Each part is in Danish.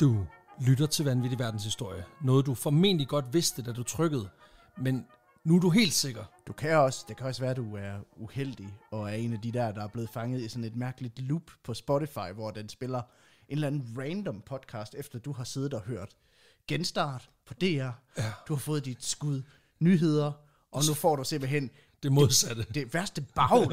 Du lytter til Vanvittig Verdenshistorie. Noget, du formentlig godt vidste, da du trykkede. Men nu er du helt sikker. Du kan også, det kan også være, at du er uheldig og er en af de der, der er blevet fanget i sådan et mærkeligt loop på Spotify, hvor den spiller en eller anden random podcast, efter du har siddet og hørt genstart på DR. Ja. Du har fået dit skud nyheder, og nu får du simpelthen det modsatte. Det, det værste bagl.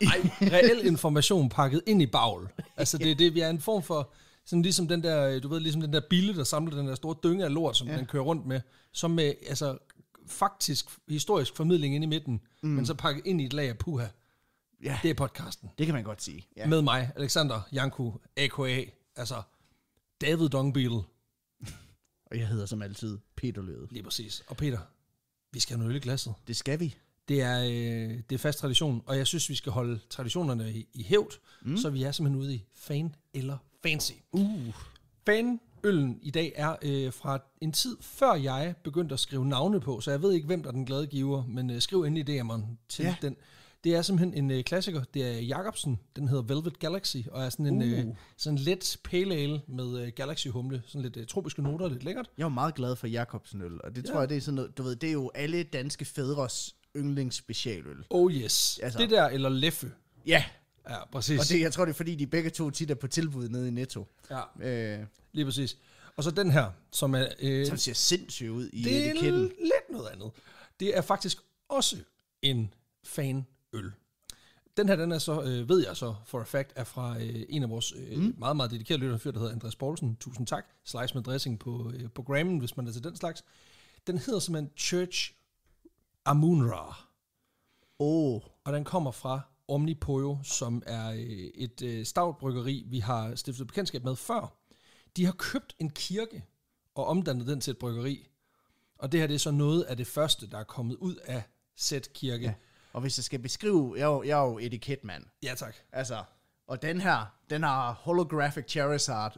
Ej, reel information pakket ind i bagl. Altså, det er det, vi er en form for sådan ligesom den der, øh, du ved, ligesom den der bille, der samler den der store dynge af lort, som ja. den kører rundt med, som med, altså, faktisk historisk formidling ind i midten, mm. men så pakket ind i et lag af puha. Ja. Det er podcasten. Det kan man godt sige. Ja. Med mig, Alexander Janku, a.k.a. Altså, David Dongbeetle. og jeg hedder som altid Peter Løde. Lige præcis. Og Peter, vi skal have noget øl i glasset. Det skal vi. Det er, øh, det er fast tradition, og jeg synes, vi skal holde traditionerne i, i hævd, mm. så vi er simpelthen ude i fan eller fancy. Uh. Fan øllen i dag er øh, fra en tid før jeg begyndte at skrive navne på, så jeg ved ikke, hvem der er den glade giver, men øh, skriv endelig DM'eren til ja. den. Det er simpelthen en øh, klassiker. Det er Jacobsen. Den hedder Velvet Galaxy, og er sådan en øh, uh. øh, sådan let pale ale med øh, Galaxy-humle. Sådan lidt øh, tropiske noter, lidt lækkert. Jeg er meget glad for Jacobsen øl, og det ja. tror jeg, det er sådan noget, du ved, det er jo alle danske fædres yndlingsspecialøl. Oh yes. Altså, det der, eller leffe. Ja. Ja, præcis. Og det, jeg tror, det er fordi, de begge to tit er på tilbud nede i Netto. Ja, øh, lige præcis. Og så den her, som er... Øh, som ser sindssygt ud i det etiketten. Det er lidt noget andet. Det er faktisk også en fanøl. Den her, den er så, øh, ved jeg så for a fact, er fra øh, en af vores øh, mm. meget, meget dedikerede lytterfyr, der hedder Andreas Poulsen. Tusind tak. Slice med dressing på, øh, på Grammen, hvis man er til den slags. Den hedder simpelthen Church Amunra. Oh. Og den kommer fra Omnipojo, som er øh, et øh, stavbryggeri, vi har stiftet bekendtskab med før. De har købt en kirke og omdannet den til et bryggeri. Og det her det er så noget af det første, der er kommet ud af Sæt Kirke. Ja. Og hvis jeg skal beskrive, jeg er jo, jo etiketmand. Ja, tak. Altså, og den her, den har holographic Charizard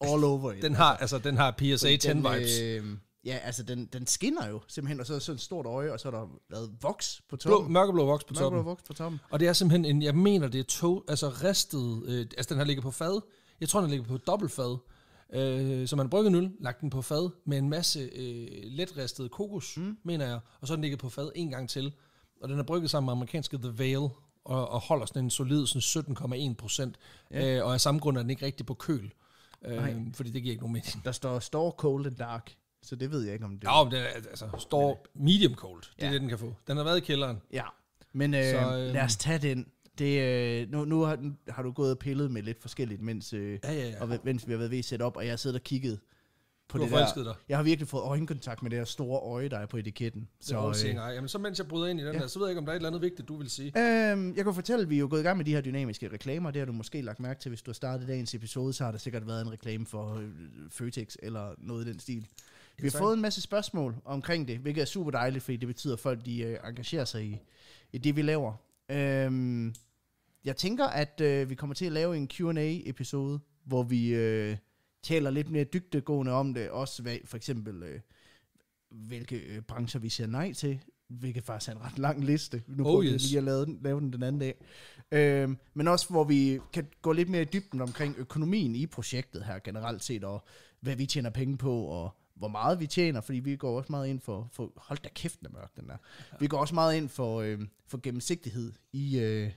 all over Den har, altså, den har PSA 10 vibes. Øh, Ja, altså den, den skinner jo simpelthen, og så er der sådan et stort øje, og så er der lavet voks på toppen. Blå, mørkeblå voks på toppen. Mørkeblå voks på toppen. Og det er simpelthen en, jeg mener det er to, altså ristet, øh, altså den her ligger på fad, jeg tror den ligger på dobbeltfad, øh, så man brygget en øl, lagt den på fad med en masse øh, letristet kokos, mm. mener jeg, og så er den ligger på fad en gang til, og den er brygget sammen med amerikanske The Vale, og, og holder sådan en solid 17,1 procent, ja. øh, og af samme grund er den ikke rigtig på køl. Øh, fordi det giver ikke nogen mening. Der står, Store cold and dark så det ved jeg ikke, om det... Ja, men den er, altså, altså står medium cold. Det er ja. det, den kan få. Den har været i kælderen. Ja, men øh, så, øh, lad øhm, os tage den. Det, øh, nu, nu, har, nu har du gået og pillet med lidt forskelligt, mens, øh, ja, ja, ja. Og, mens vi har været ved at sætte op, og jeg sidder og kigget på du det der. Dig. Jeg har virkelig fået øjenkontakt med det her store øje, der er på etiketten. Så, det øh, nej. Jamen, så mens jeg bryder ind i den ja. her, så ved jeg ikke, om der er et eller andet vigtigt, du vil sige. Øhm, jeg kan fortælle, at vi er jo gået i gang med de her dynamiske reklamer. Det har du måske lagt mærke til, hvis du har startet dagens episode, så har der sikkert været en reklame for øh, Føtex eller noget i den stil. Vi har fået en masse spørgsmål omkring det, hvilket er super dejligt, fordi det betyder, at folk de, øh, engagerer sig i, i det, vi laver. Øhm, jeg tænker, at øh, vi kommer til at lave en Q&A-episode, hvor vi øh, taler lidt mere dybdegående om det, også hvad, for eksempel, øh, hvilke øh, brancher vi siger nej til, hvilket faktisk er en ret lang liste. Nu oh, vi yes. lige at lave den, lave den den anden dag. Øhm, men også, hvor vi kan gå lidt mere i dybden omkring økonomien i projektet her generelt set, og hvad vi tjener penge på, og hvor meget vi tjener, fordi vi går også meget ind for, for hold da kæft, den er mørk, den der. Ja. Vi går også meget ind for, øh, for gennemsigtighed i, øh,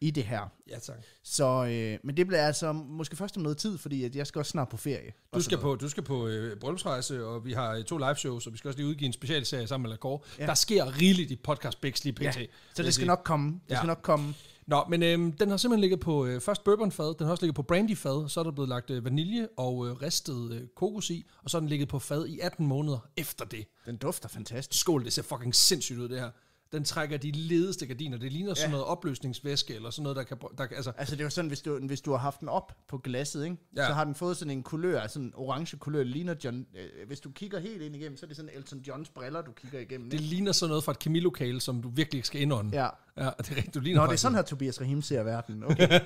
i det her. Ja, tak. Så, øh, men det bliver altså måske først om noget tid, fordi at jeg skal også snart på ferie. Du skal på, du skal på øh, bryllupsrejse, og vi har øh, to live shows, og vi skal også lige udgive en specialserie sammen med Lacor. Ja. Der sker rigeligt i podcast Bæks lige pt. Ja. Så det skal nok komme. Det ja. skal nok komme. Nå, men øhm, den har simpelthen ligget på øh, først bourbonfad, den har også ligget på brandyfad, så er der blevet lagt øh, vanilje og øh, ristet øh, kokos i, og så er den ligget på fad i 18 måneder efter det. Den dufter fantastisk. Skål, det ser fucking sindssygt ud, det her den trækker de ledeste gardiner. Det ligner ja. sådan noget opløsningsvæske, eller sådan noget, der kan... Der, altså. altså, det jo sådan, hvis du, hvis du har haft den op på glasset, ikke? Ja. så har den fået sådan en kulør, altså en orange kulør, det ligner John... Øh, hvis du kigger helt ind igennem, så er det sådan Elton Johns briller, du kigger igennem. Det ikke? ligner sådan noget fra et kemilokale, som du virkelig ikke skal indånde. Ja. ja det er rigtigt, du ligner Nå, det er sådan her, Tobias Rahim ser verden. Okay.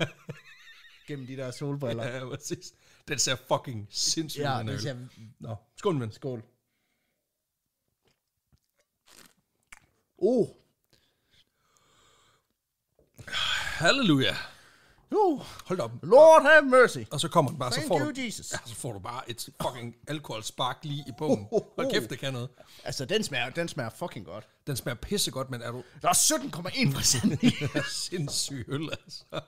gennem de der solbriller. Ja, præcis. Den ser fucking sindssygt ud. Ja, den ser... Nå, skål, men. Skål. Oh. Halleluja. Jo, hold op. Lord have mercy. Og så kommer den bare, Thank så får, you, du, Jesus. Ja, så får du bare et fucking spark lige i bogen. Oh, oh, oh. Hold kæft, det kan noget. Altså, den smager, den smager fucking godt. Den smager pissegodt, men er du... Der er 17,1 procent. Sindssyg øl, altså.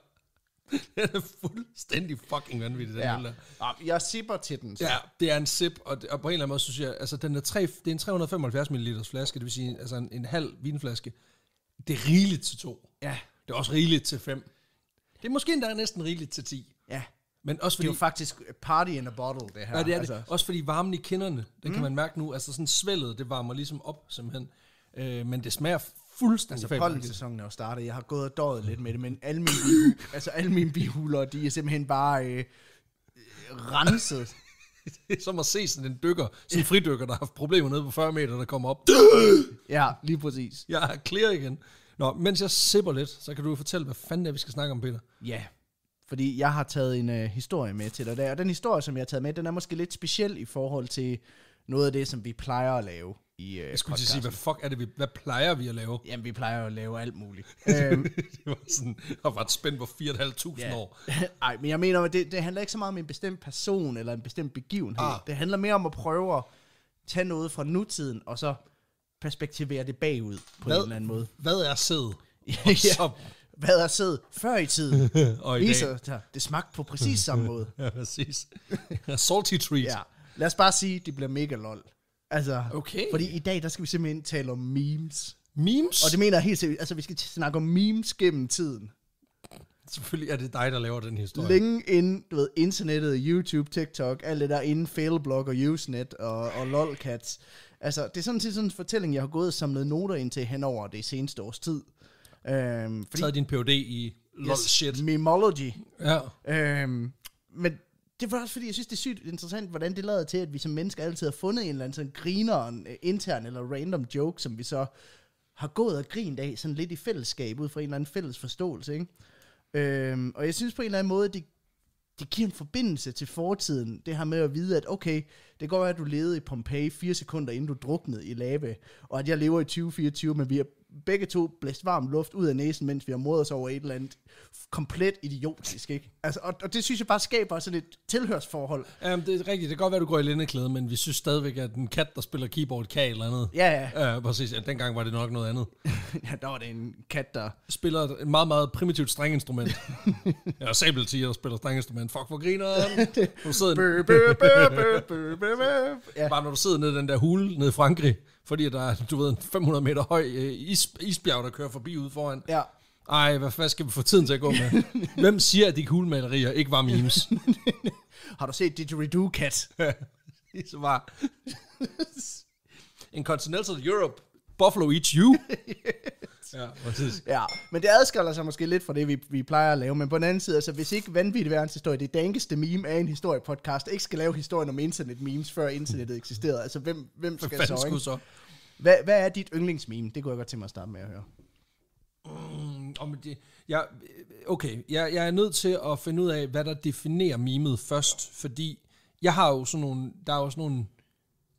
det er fuldstændig fucking vanvittig, den ja. der. Jeg sipper til den. Så. Ja, det er en sip, og, det, og på en eller anden måde synes jeg, altså den er, tre, det er en 375 ml flaske, det vil sige altså en, en halv vinflaske. Det er rigeligt til to. Ja. Det er også rigeligt til fem. Det er måske endda næsten rigeligt til ti. Ja. Men også fordi, det er jo faktisk party in a bottle, det her. Ja, det er altså. det. Også fordi varmen i kinderne, det mm. kan man mærke nu, altså sådan svældet, det varmer ligesom op simpelthen. Øh, men det smager fuldstændig altså, Altså, sæsonen er jo startet. Jeg har gået og døjet lidt med det, men alle mine, bihul, altså, alle mine bihuler, de er simpelthen bare øh, renset. det er som at se sådan en dykker, sådan en fridykker, der har haft problemer nede på 40 meter, der kommer op. ja, lige præcis. Jeg er clear igen. Nå, mens jeg sipper lidt, så kan du fortælle, hvad fanden det er, vi skal snakke om, Peter. Ja, fordi jeg har taget en øh, historie med til dig der, og den historie, som jeg har taget med, den er måske lidt speciel i forhold til noget af det, som vi plejer at lave i øh, Jeg skulle podcasten. sige, hvad fuck er det, vi, hvad plejer vi at lave? Jamen, vi plejer at lave alt muligt. det var sådan, har været spændt på 4.500 ja. år. Nej, men jeg mener, det, det handler ikke så meget om en bestemt person eller en bestemt begivenhed. Ah. Det handler mere om at prøve at tage noget fra nutiden, og så perspektivere det bagud på hvad, en eller anden måde. Hvad er sæd? ja, så... Hvad er sæd før i tiden? og i viser, dag. Det smagte på præcis samme måde. ja, præcis. Salty treat. Ja. Lad os bare sige, det bliver mega lol. Altså, okay. Fordi i dag, der skal vi simpelthen tale om memes. Memes? Og det mener jeg helt seriøst. Altså, vi skal snakke om memes gennem tiden. Selvfølgelig er det dig, der laver den historie. Længe inden, du ved, internettet, YouTube, TikTok, alt det der inden failblog og Usenet og, og lolcats. Altså, det er sådan set sådan en fortælling, jeg har gået og samlet noter ind til henover det seneste års tid. Øhm, fordi, Taget din Ph.D. i lol yes, Memology. Ja. Øhm, men det var også fordi, jeg synes, det er sygt interessant, hvordan det lader til, at vi som mennesker altid har fundet en eller anden sådan grineren, øh, intern eller random joke, som vi så har gået og grint af, sådan lidt i fællesskab, ud fra en eller anden fælles forståelse, ikke? Øhm, og jeg synes på en eller anden måde, det, det giver en forbindelse til fortiden, det her med at vide, at okay, det går at du levede i Pompeji fire sekunder, inden du druknede i lave, og at jeg lever i 2024, men vi er begge to blæst varm luft ud af næsen, mens vi har modet os over et eller andet komplet idiotisk, ikke? Altså, og, og det synes jeg bare skaber sådan et tilhørsforhold. Ja, det er rigtigt. Det kan godt være, du går i lindeklæde, men vi synes stadigvæk, at en kat, der spiller keyboard, kan et eller andet. Ja, ja. Øh, præcis. Ja, dengang var det nok noget andet. ja, der var det en kat, der... Spiller et, meget, meget primitivt strenginstrument. ja, sabeltiger, der spiller strenginstrument. Fuck, hvor griner han? Ja. Bare når du sidder nede i den der hule nede i Frankrig, fordi der er, du ved, en 500 meter høj øh, is, isbjerg, der kører forbi ude foran. Ja. Ej, hvad, hvad skal vi få tiden til at gå med? Hvem siger, at de kuglemalerier ikke var memes? Har du set Didgeridoo Cat? så var en Continental Europe, Buffalo eats you. Ja, Ja, men det adskiller sig måske lidt fra det, vi, vi plejer at lave. Men på den anden side, altså, hvis ikke vanvittig verdenshistorie, det dankeste meme af en historiepodcast, ikke skal lave historien om internet-memes, før internettet eksisterede. Altså, hvem, hvem skal så, ikke? så? Hvad, hvad er dit yndlingsmeme? Det kunne jeg godt tænke mig at starte med at høre. Mm, om det, jeg, okay, jeg, jeg er nødt til at finde ud af, hvad der definerer memet først, fordi jeg har jo sådan nogle, der er jo sådan nogle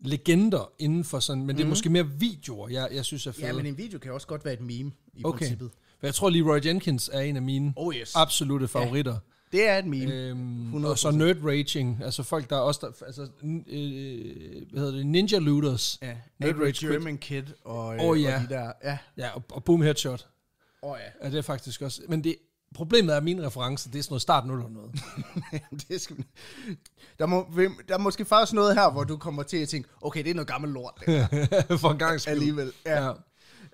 legender inden for sådan, men mm. hmm det er mhm. måske mere videoer, jeg, jeg synes er fede. Ja, men en video kan også godt være et meme i okay. princippet. For jeg tror, lige, Roy Jenkins er en af mine oh, yes. absolute favoritter. Ja. Det er et meme. Øhm, og så nerd raging, altså folk der også der, altså øh, hvad hedder det, ninja looters. Ja. Nerd Every rage German kid, kid og, øh, oh, ja. og de der. Ja. Ja, og, og boom headshot. Åh oh, ja. Ja, det er faktisk også, men det Problemet er, at min reference, det er sådan noget start 0 eller noget. det skal... der, må, der er måske faktisk noget her, hvor du kommer til at tænke, okay, det er noget gammelt lort. For en gang skyld. Alligevel, ja.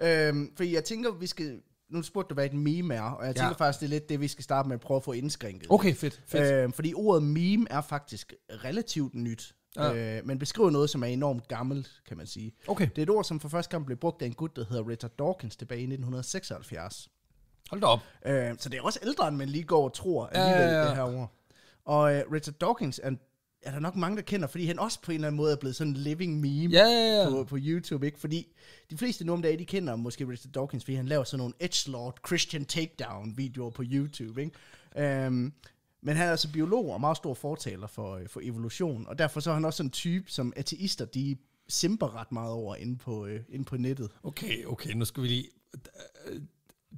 ja. Øhm, for jeg tænker, vi skal... Nu spurgte du, hvad et meme er, og jeg tænker ja. faktisk, det er lidt det, vi skal starte med at prøve at få indskrænket. Okay, fedt. fedt. Øhm, fordi ordet meme er faktisk relativt nyt. Ja. Øh, men beskriver noget, som er enormt gammelt, kan man sige. Okay. Det er et ord, som for første gang blev brugt af en gut, der hedder Richard Dawkins tilbage i 1976. Hold da op. Øh, så det er også ældre, end man lige går og tror alligevel ja, ja, ja. det her ord. Og øh, Richard Dawkins er, er der nok mange, der kender, fordi han også på en eller anden måde er blevet sådan en living meme ja, ja, ja. På, på YouTube. Ikke? Fordi de fleste nu om dagen, de kender måske Richard Dawkins, fordi han laver sådan nogle edgelord Christian takedown-videoer på YouTube. Ikke? Øh, men han er altså biolog og meget stor fortaler for, øh, for evolution, og derfor så er han også en type, som ateister, de simper ret meget over inde på, øh, inde på nettet. Okay, okay, nu skal vi lige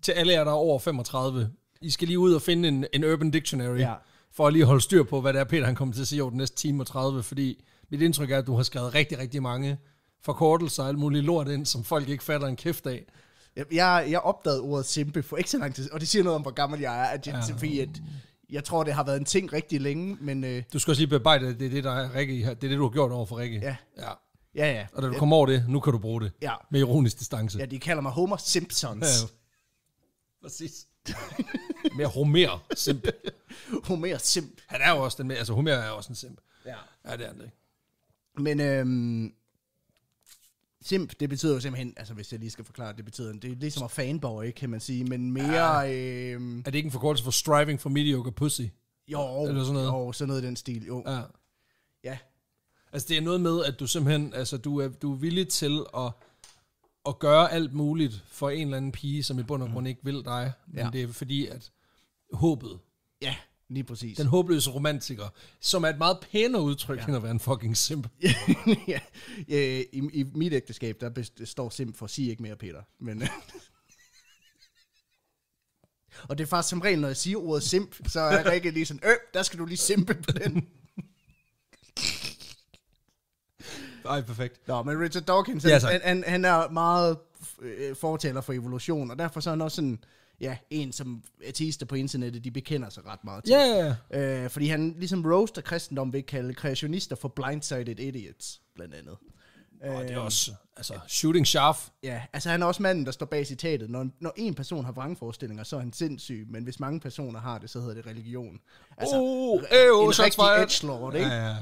til alle jer, der er over 35, I skal lige ud og finde en, en Urban Dictionary, ja. for at lige holde styr på, hvad det er, Peter han kommer til at sige over den næste time og 30, fordi mit indtryk er, at du har skrevet rigtig, rigtig mange forkortelser og alt muligt lort ind, som folk ikke fatter en kæft af. Jeg, jeg opdagede ordet simpe for ikke så lang tid, og det siger noget om, hvor gammel jeg er, at jeg, ja. fordi at jeg tror, det har været en ting rigtig længe, men... Øh, du skal også lige bearbejde, at det er det, der er Rikke, det er det, du har gjort over for Rikke. Ja. ja. Ja, ja. Og da du kommer over det, nu kan du bruge det. Ja. Med ironisk distance. Ja, de kalder mig Homer Simpsons. Ja, ja. Præcis. Mere Homer simp. Homer simp. Han er jo også den med, altså Homer er også en simp. Ja. Ja, det er han ikke. Men øhm, simp, det betyder jo simpelthen, altså hvis jeg lige skal forklare, det betyder, det er ligesom at fanboy, kan man sige, men mere... Ja. Øhm, er det ikke en forkortelse for striving for mediocre pussy? Jo, Eller sådan noget? jo, sådan noget i den stil, jo. Ja. ja. Altså det er noget med, at du simpelthen, altså du er, du er villig til at at gøre alt muligt for en eller anden pige, som i bund og mm. grund ikke vil dig. Men ja. det er fordi, at håbet... Ja, lige præcis. Den håbløse romantiker, som er et meget pænere udtryk, ja. end at være en fucking simp. ja, ja i, i mit ægteskab, der står simp for, sig ikke mere, Peter. Men... og det er faktisk som regel, når jeg siger ordet simp, så er Rikke lige sådan, øh, der skal du lige simpe på den. Ej, perfekt. Nå, men Richard Dawkins, han, ja, han, han, han er meget øh, fortaler for evolution, og derfor så er han også sådan, ja, en som artister på internettet, de bekender sig ret meget til. Ja, yeah. ja, øh, Fordi han ligesom roaster kristendom ved at kalde kreationister for blindsided idiots, blandt andet. Og det er øh, også, altså, shooting sharp. Ja, altså han er også manden, der står bag citatet. Når, når en person har vrangforestillinger, så er han sindssyg, men hvis mange personer har det, så hedder det religion. Altså, oh, øh, oh, en rigtig edgelord, ikke? Ja, ja.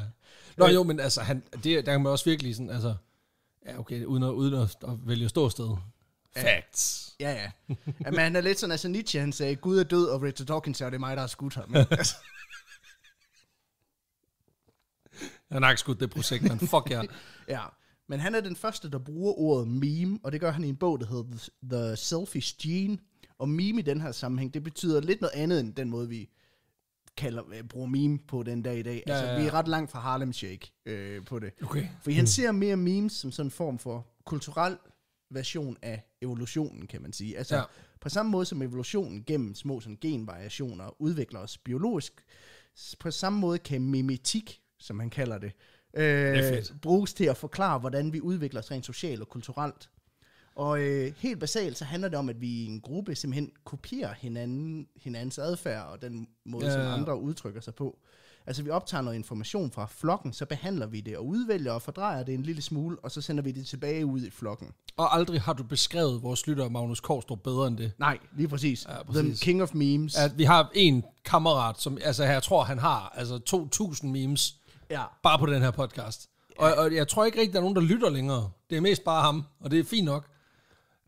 Nå øh. jo, men altså, han, det, der kan man også virkelig sådan, altså, ja okay, uden at, uden at, at vælge sted. Facts. Ja, ja. ja. men han er lidt sådan, altså Nietzsche, han sagde, Gud er død, og Richard Dawkins sagde, det er mig, der har skudt ham. altså. Han har ikke skudt det projekt, men fuck ja. ja. Men han er den første, der bruger ordet meme, og det gør han i en bog, der hedder The Selfish Gene. Og meme i den her sammenhæng, det betyder lidt noget andet end den måde, vi kalder, øh, bruger meme på den dag i dag. Ja, altså, ja, ja. vi er ret langt fra Harlem Shake øh, på det. Okay. For han mm. ser mere memes som sådan en form for kulturel version af evolutionen, kan man sige. Altså, ja. på samme måde som evolutionen gennem små sådan, genvariationer udvikler os biologisk, på samme måde kan mimetik, som han kalder det, øh, det bruges til at forklare, hvordan vi udvikler os rent socialt og kulturelt. Og øh, helt basalt, så handler det om, at vi i en gruppe simpelthen kopierer hinanden, hinandens adfærd og den måde, ja, ja. som andre udtrykker sig på. Altså vi optager noget information fra flokken, så behandler vi det og udvælger og fordrejer det en lille smule, og så sender vi det tilbage ud i flokken. Og aldrig har du beskrevet vores lytter Magnus Korsdrup bedre end det. Nej, lige præcis. Ja, præcis. The king of memes. At vi har en kammerat, som altså, jeg tror, han har altså 2.000 memes ja. bare på den her podcast. Ja. Og, og jeg tror ikke rigtig, der er nogen, der lytter længere. Det er mest bare ham, og det er fint nok.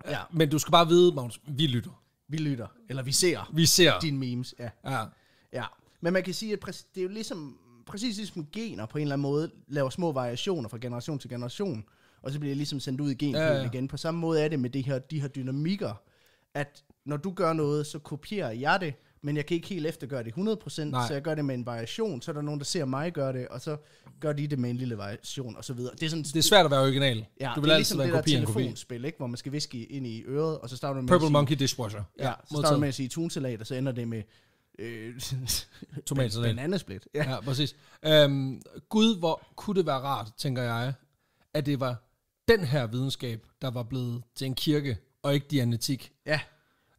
Ja, men du skal bare vide, Magnus, vi lytter. Vi lytter, eller vi ser Vi ser. dine memes. Ja. Ja. ja. Men man kan sige, at det er jo ligesom, præcis ligesom gener på en eller anden måde laver små variationer fra generation til generation, og så bliver det ligesom sendt ud i ja, ja. igen. På samme måde er det med det her, de her dynamikker, at når du gør noget, så kopierer jeg det, men jeg kan ikke helt eftergøre det 100%, Nej. så jeg gør det med en variation, så er der nogen, der ser mig gøre det, og så gør de det med en lille variation, og så videre. Det er, sådan, det er svært at være original. Ja, du vil det er ligesom det der telefonspil, ikke, hvor man skal viske ind i øret, og så starter man med Purple sige, Monkey Dishwasher. Ja, ja så starter man med at sige tunsalat, og så ender det med øh, tomatsalat. split. Ja, ja præcis. Øhm, Gud, hvor kunne det være rart, tænker jeg, at det var den her videnskab, der var blevet til en kirke, og ikke dianetik. Ja.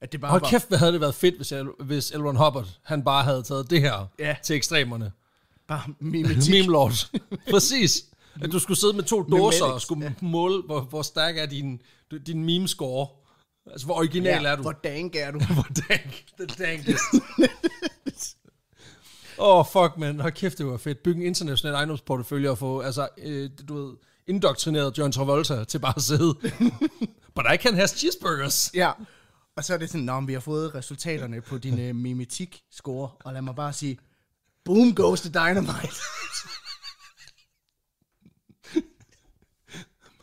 At det bare Hold var... kæft, hvad havde det været fedt, hvis, El- hvis Elrond Hubbard, han bare havde taget det her ja. til ekstremerne. Bare mimetik. Meme lord. Præcis. At du skulle sidde med to dåser og skulle ja. måle, hvor, hvor stærk er din, din meme-score. Altså, hvor original ja, er du? Hvor dank er du? hvor dank? The dankest. Åh, oh, fuck, man. Hold kæft, det var fedt. Bygge en international ejendomsportefølje og få, altså, øh, du ved, indoktrineret John Travolta til bare at sidde. But I can have cheeseburgers. Ja, og så er det sådan, Nå, vi har fået resultaterne på din øh, mimetik-score, og lad mig bare sige, boom goes the dynamite.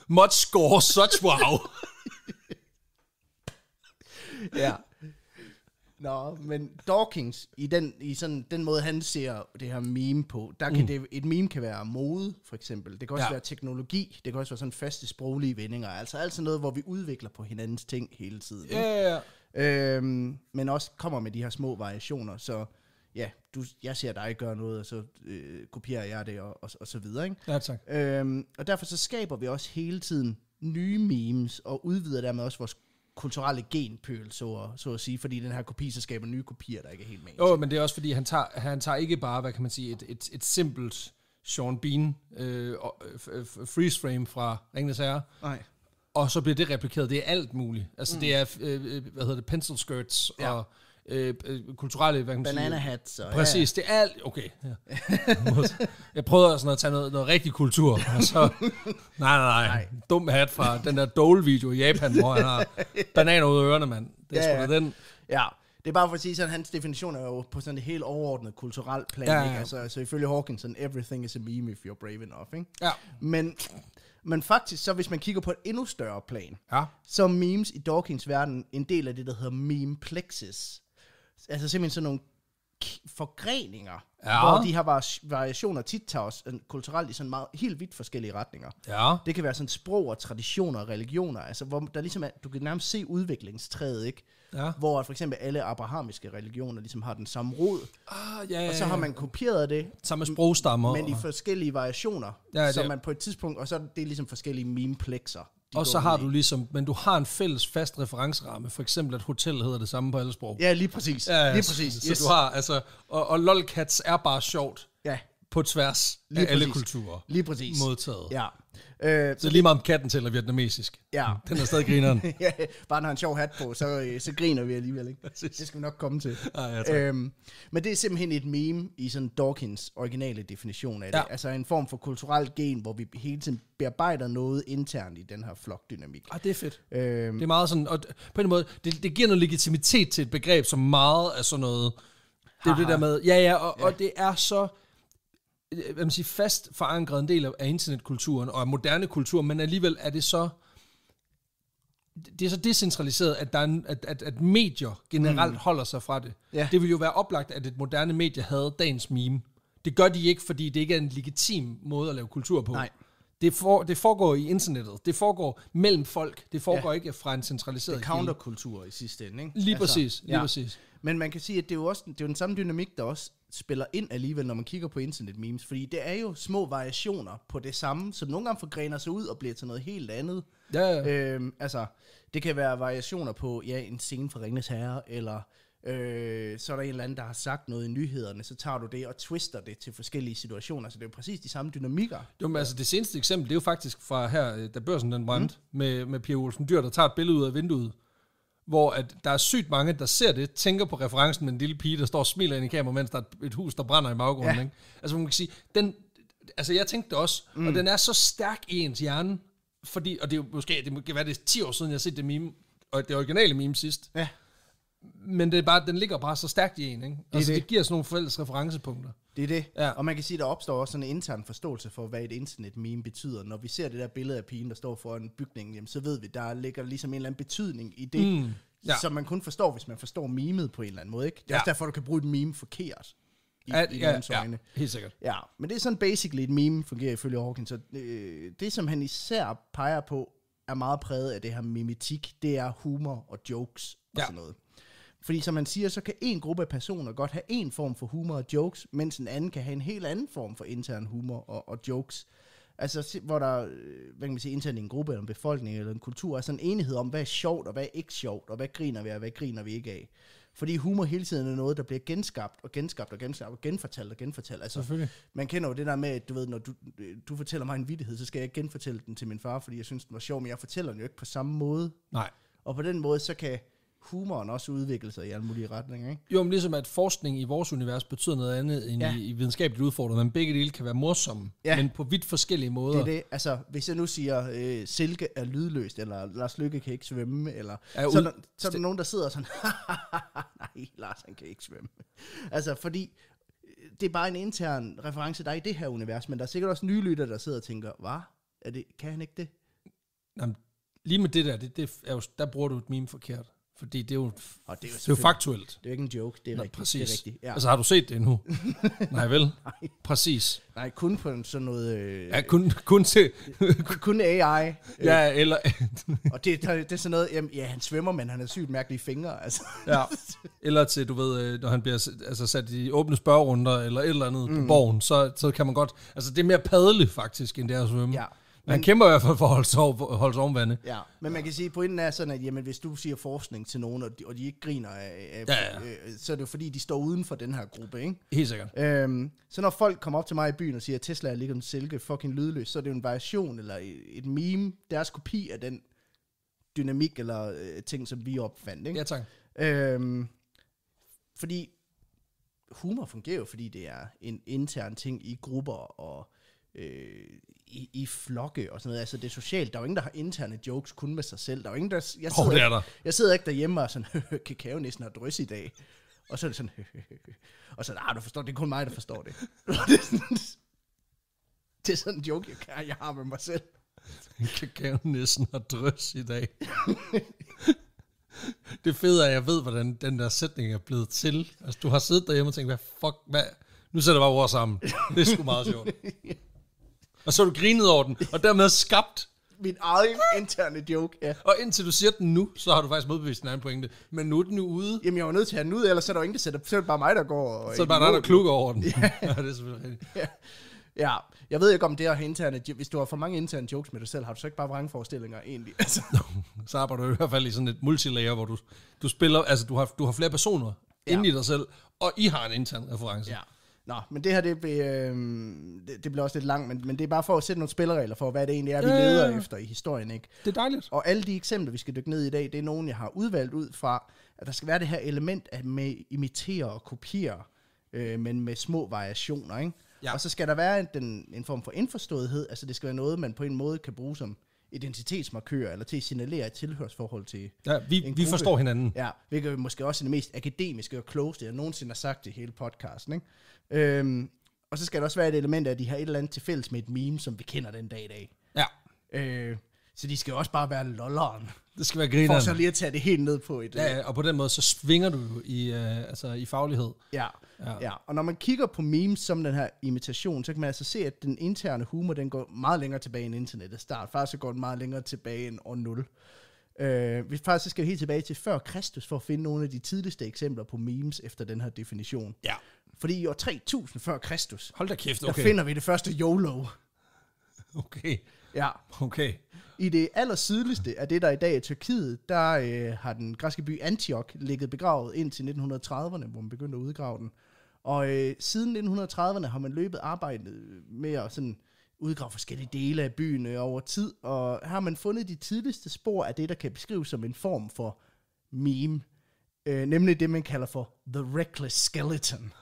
Much score, such wow. ja. Nå, men Dawkins, i, den, i sådan, den måde, han ser det her meme på, der kan mm. det, et meme kan være mode, for eksempel. Det kan også ja. være teknologi. Det kan også være sådan faste sproglige vendinger. Altså alt sådan noget, hvor vi udvikler på hinandens ting hele tiden. Ja, ja, ja. Øhm, men også kommer med de her små variationer, så ja, du, jeg ser dig gøre noget, og så øh, kopierer jeg det, og, og, og så videre. Ikke? Ja, tak. Øhm, og derfor så skaber vi også hele tiden nye memes, og udvider dermed også vores kulturelle genpøl, så, så at sige, fordi den her kopi så skaber nye kopier, der ikke er helt med. Jo, oh, men det er også fordi, han tager, han tager ikke bare, hvad kan man sige, et, et, et simpelt Sean Bean øh, freeze frame fra Ringens Herre. Nej. Og så bliver det replikeret. Det er alt muligt. Altså, mm. det er, øh, øh hvad hedder det, pencil skirts ja. og Øh, øh, kulturelle... Hvad kan man Banana sige? hats. Og, Præcis, ja. det er alt... Okay. Ja. jeg prøvede også at tage noget, noget rigtig kultur, og så... Nej, nej, nej. Dum hat fra den der Dole-video i Japan, hvor han har bananer ud af ørerne, mand. Det er ja, sgu da den. Ja. Det er bare for at sige, at hans definition er jo på sådan et helt overordnet kulturelt plan. Ja, ja, Ikke? Altså, så ifølge sådan, everything is a meme if you're brave enough. Ikke? Ja. Men, men faktisk, så hvis man kigger på et endnu større plan, ja. så er memes i Dawkins verden en del af det, der hedder memeplexes altså simpelthen sådan nogle forgreninger, ja. hvor de her variationer tit tager os øh, kulturelt i sådan meget, helt vidt forskellige retninger. Ja. Det kan være sådan sprog og traditioner og religioner, altså hvor der ligesom er, du kan nærmest se udviklingstræet, ikke? Ja. Hvor for eksempel alle abrahamiske religioner ligesom har den samme rod, ah, ja, ja, ja. og så har man kopieret det. Samme sprogstammer. Men i forskellige variationer, ja, det. man på et tidspunkt, og så er det ligesom forskellige memeplexer og så har du ligesom, men du har en fælles fast referenceramme, for eksempel at hotel hedder det samme på alle sprog. Ja, lige præcis. Ja, ja lige præcis. Så, yes. så du har, altså, og, og lolcats er bare sjovt. Ja. På tværs lige af præcis. alle kulturer. Lige præcis. Modtaget. Ja. Øh, så lige meget om katten tæller vietnamesisk. Ja. Den er stadig grineren. ja, bare når han har en sjov hat på, så, øh, så griner vi alligevel. Ikke? Det skal vi nok komme til. Ah, ja, øhm, men det er simpelthen et meme i sådan Dawkins originale definition af det. Ja. Altså en form for kulturelt gen, hvor vi hele tiden bearbejder noget internt i den her flokdynamik. Ah, det er fedt. Øhm, det er meget sådan, og på en måde, det, det giver noget legitimitet til et begreb, som meget er sådan noget... Det er det der med, ja ja, og, ja. og det er så Øh, hvad man siger, fast forankret en del af internetkulturen og af moderne kultur, men alligevel er det så det er så decentraliseret, at, der er, en, at, at, at medier generelt mm. holder sig fra det. Ja. Det ville jo være oplagt, at et moderne medie havde dagens meme. Det gør de ikke, fordi det ikke er en legitim måde at lave kultur på. Nej. Det, for, det foregår i internettet. Det foregår mellem folk. Det foregår ja. ikke fra en centraliseret Det er counterkultur i sidste ende, ikke? Lige altså, præcis, lige ja. præcis. Men man kan sige, at det er jo også det er jo den samme dynamik, der også spiller ind alligevel, når man kigger på internet memes, fordi det er jo små variationer på det samme, som nogle gange forgrener sig ud og bliver til noget helt andet. Ja, ja. Øhm, altså, det kan være variationer på, ja, en scene fra Ringnes Herre, eller øh, så er der en eller anden, der har sagt noget i nyhederne, så tager du det og twister det til forskellige situationer, så det er jo præcis de samme dynamikker. Jo, men altså det seneste eksempel, det er jo faktisk fra her, øh, da børsen den brændte, mm. med, med Pia Olsen Dyr, der tager et billede ud af vinduet, hvor at der er sygt mange, der ser det, tænker på referencen med en lille pige, der står og smiler ind i kameraet, mens der er et hus, der brænder i baggrunden. Ja. Ikke? Altså man kan sige, den, altså jeg tænkte også, mm. og den er så stærk i ens hjerne, fordi, og det er jo måske, det kan være det er 10 år siden, jeg har set det meme, og det originale meme sidst. Ja men det er bare, den ligger bare så stærkt i en, ikke? Det, altså, det. det giver sådan nogle fælles referencepunkter. Det er det. Ja. Og man kan sige, at der opstår også en intern forståelse for, hvad et internet-meme betyder. Når vi ser det der billede af pigen, der står foran bygningen, jamen, så ved vi, der ligger ligesom en eller anden betydning i det, mm. ja. som man kun forstår, hvis man forstår memet på en eller anden måde, ikke? Det er ja. også derfor, du kan bruge et meme forkert. I, At, i ja, ja, helt sikkert. Ja, men det er sådan basically et meme, fungerer ifølge Hawkins. Så øh, det, som han især peger på, er meget præget af det her mimetik, det er humor og jokes og ja. sådan noget. Fordi som man siger, så kan en gruppe af personer godt have en form for humor og jokes, mens en anden kan have en helt anden form for intern humor og, og jokes. Altså, hvor der, øh, hvad kan man sige, internt i en gruppe, eller en befolkning, eller en kultur, er sådan en enighed om, hvad er sjovt, og hvad er ikke sjovt, og hvad griner vi af, og hvad griner vi ikke af. Fordi humor hele tiden er noget, der bliver genskabt, og genskabt, og genskabt, og genfortalt, og genfortalt. Altså, man kender jo det der med, at du ved, når du, øh, du fortæller mig en vittighed, så skal jeg genfortælle den til min far, fordi jeg synes, den var sjov, men jeg fortæller den jo ikke på samme måde. Nej. Og på den måde, så kan humoren også udvikle sig i alle mulige retninger. Ikke? Jo, men ligesom at forskning i vores univers betyder noget andet end ja. i, i videnskabeligt udfordret, men begge dele kan være morsomme, ja. men på vidt forskellige måder. Det er det. Altså, hvis jeg nu siger, øh, silke er lydløst, eller Lars Lykke kan ikke svømme, eller, er så, er der, så er der nogen, der sidder sådan, nej, Lars han kan ikke svømme. altså, fordi øh, det er bare en intern reference, der er i det her univers, men der er sikkert også nye lytter, der sidder og tænker, hvad? Er det, kan han ikke det? Jamen, lige med det der, det, det er jo, der bruger du et meme forkert. Fordi det er jo, og det er jo, det er jo faktuelt. Det er jo ikke en joke, det er Nå, rigtigt. Præcis. Det er rigtigt. Ja. Altså har du set det nu? Nej vel? Nej. Præcis. Nej, kun på sådan noget... Øh, ja, kun, kun til... kun AI. Øh. Ja, eller... og det, det, det er sådan noget, jamen, ja, han svømmer, men han har sygt mærkelige fingre, altså. ja, eller til, du ved, øh, når han bliver altså, sat i åbne spørgerunder, eller et eller andet mm. på borgen, så, så kan man godt... Altså det er mere padle faktisk, end det er at svømme. Ja man kæmper i hvert fald for at holde, sig holde Ja, men man kan sige, at pointen er sådan, at jamen, hvis du siger forskning til nogen, og de, og de ikke griner af, af ja, ja. Øh, så er det jo fordi, de står uden for den her gruppe, ikke? Helt sikkert. Øhm, så når folk kommer op til mig i byen og siger, at Tesla er ligesom silke fucking lydløs, så er det jo en variation eller et meme, deres kopi af den dynamik eller øh, ting, som vi opfandt, ikke? Ja, tak. Øhm, fordi humor fungerer jo, fordi det er en intern ting i grupper og øh, i, i flokke og sådan noget. Altså, det er socialt. Der er jo ingen, der har interne jokes kun med sig selv. Der er jo ingen, der... Jeg sidder, oh, det er der. Ikke, jeg sidder ikke derhjemme og sådan, kakaonissen har drys i dag. Og så er det sådan, og så, ah, du forstår, det er kun mig, der forstår det. det, er sådan, en joke, jeg, kan, jeg har med mig selv. Kakaonissen har drys i dag. det fede er, at jeg ved, hvordan den der sætning er blevet til. Altså, du har siddet derhjemme og tænkt, hvad fuck, hvad? Nu sætter jeg bare ord sammen. Det er sgu meget sjovt. Og så har du grinet over den, og dermed skabt min egen interne joke, ja. Og indtil du siger den nu, så har du faktisk modbevist din egen pointe. Men nu er den jo ude. Jamen, jeg var nødt til at have den ud, ellers er der jo ingen, der sætter... Så er det bare mig, der går... Og øh, så er det bare dig, der klukker over den. Ja. ja, det er selvfølgelig ja. ja. jeg ved ikke om det at have interne... Hvis du har for mange interne jokes med dig selv, har du så ikke bare vrangforestillinger egentlig? Altså. så arbejder du i hvert fald i sådan et multilayer, hvor du, du spiller... Altså, du har, du har flere personer ja. inde i dig selv, og I har en intern reference. Ja. Nå, men det her, det bliver, øh, det, det blev også lidt langt, men, men det er bare for at sætte nogle spilleregler for, hvad det egentlig er, vi øh, leder efter i historien, ikke? Det er dejligt. Og alle de eksempler, vi skal dykke ned i dag, det er nogen, jeg har udvalgt ud fra, at der skal være det her element at med imitere og kopiere, øh, men med små variationer, ikke? Ja. Og så skal der være en, den, en form for indforståethed, altså det skal være noget, man på en måde kan bruge som identitetsmarkører, eller til at signalere et tilhørsforhold til Ja, vi, vi forstår hinanden. Ja, hvilket er måske også er det mest akademiske og klogeste, jeg nogensinde har sagt i hele podcasten. Ikke? Øhm, og så skal der også være et element af, at de har et eller andet til fælles med et meme, som vi kender den dag i dag. Ja. Øh, så de skal jo også bare være lolleren. Det skal være griner. For så lige at tage det helt ned på et... Ja, ja øh, og på den måde, så svinger du i, øh, altså, i faglighed. Ja, ja, ja. Og når man kigger på memes som den her imitation, så kan man altså se, at den interne humor, den går meget længere tilbage end internettet start. Faktisk så går den meget længere tilbage end år 0. Øh, vi faktisk skal helt tilbage til før Kristus, for at finde nogle af de tidligste eksempler på memes efter den her definition. Ja. Fordi i år 3000 før Kristus, Hold da kæft, okay. der finder vi det første YOLO. Okay. Ja. Okay. I det allersideligste af det, der i dag er Tyrkiet, der øh, har den græske by Antioch ligget begravet ind til 1930'erne, hvor man begyndte at udgrave den. Og øh, siden 1930'erne har man løbet arbejdet med at sådan udgrave forskellige dele af byen øh, over tid, og her har man fundet de tidligste spor af det, der kan beskrives som en form for meme, øh, nemlig det, man kalder for The Reckless Skeleton.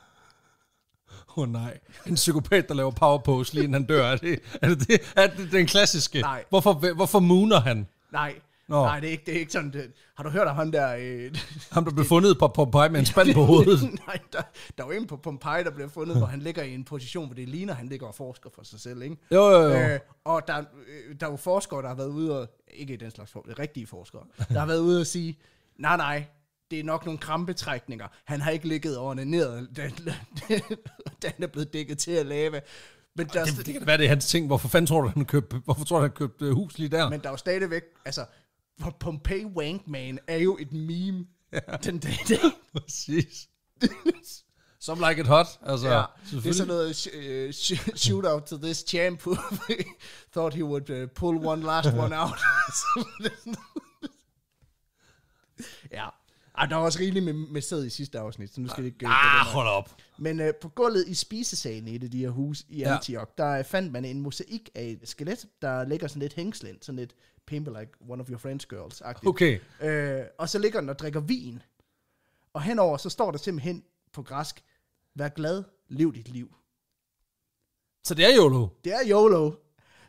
Åh oh, nej, en psykopat, der laver power pose, lige inden han dør. Er det, er det, det, er det den klassiske? Nej. Hvorfor, hvorfor mooner han? Nej, Nå. Nej, det er, ikke, det er ikke sådan. Det, har du hørt om ham der... Øh, ham, der blev fundet på Pompeji med en spand på hovedet? Nej, der, der var en på Pompeji, der blev fundet, hvor han ligger i en position, hvor det ligner, han ligger og forsker for sig selv, ikke? Jo, jo, jo. Øh, og der, øh, der er jo forskere, der har været ude og... Ikke den slags forskere, rigtige forskere. Der har været ude og sige, nej, nej, det er nok nogle krampetrækninger. Han har ikke ligget og ordineret, da, da han er blevet dækket til at lave. Men der det, det kan være, det er hans ting. Hvorfor fanden tror du, han købte, hvorfor tror du, han købte øh, hus lige der? Men der er jo stadigvæk, altså, Pompey Wankman er jo et meme ja. den dag i dag. Præcis. Some like it hot. Altså, ja, det er sådan noget uh, øh, øh, shoot out to this champ who thought he would uh, pull one last one out. ja. Ej, ah, der var også rigeligt med, med sæd i sidste afsnit, så nu skal det ikke... Øh, ah, hold op. Men øh, på gulvet i spisesalen i et af de her hus i ja. der øh, fandt man en mosaik af et skelet, der ligger sådan lidt hængslen, sådan lidt pimple like one of your friends girls -agtigt. Okay. Øh, og så ligger den og drikker vin. Og henover, så står der simpelthen på græsk, vær glad, lev dit liv. Så det er YOLO? Det er YOLO.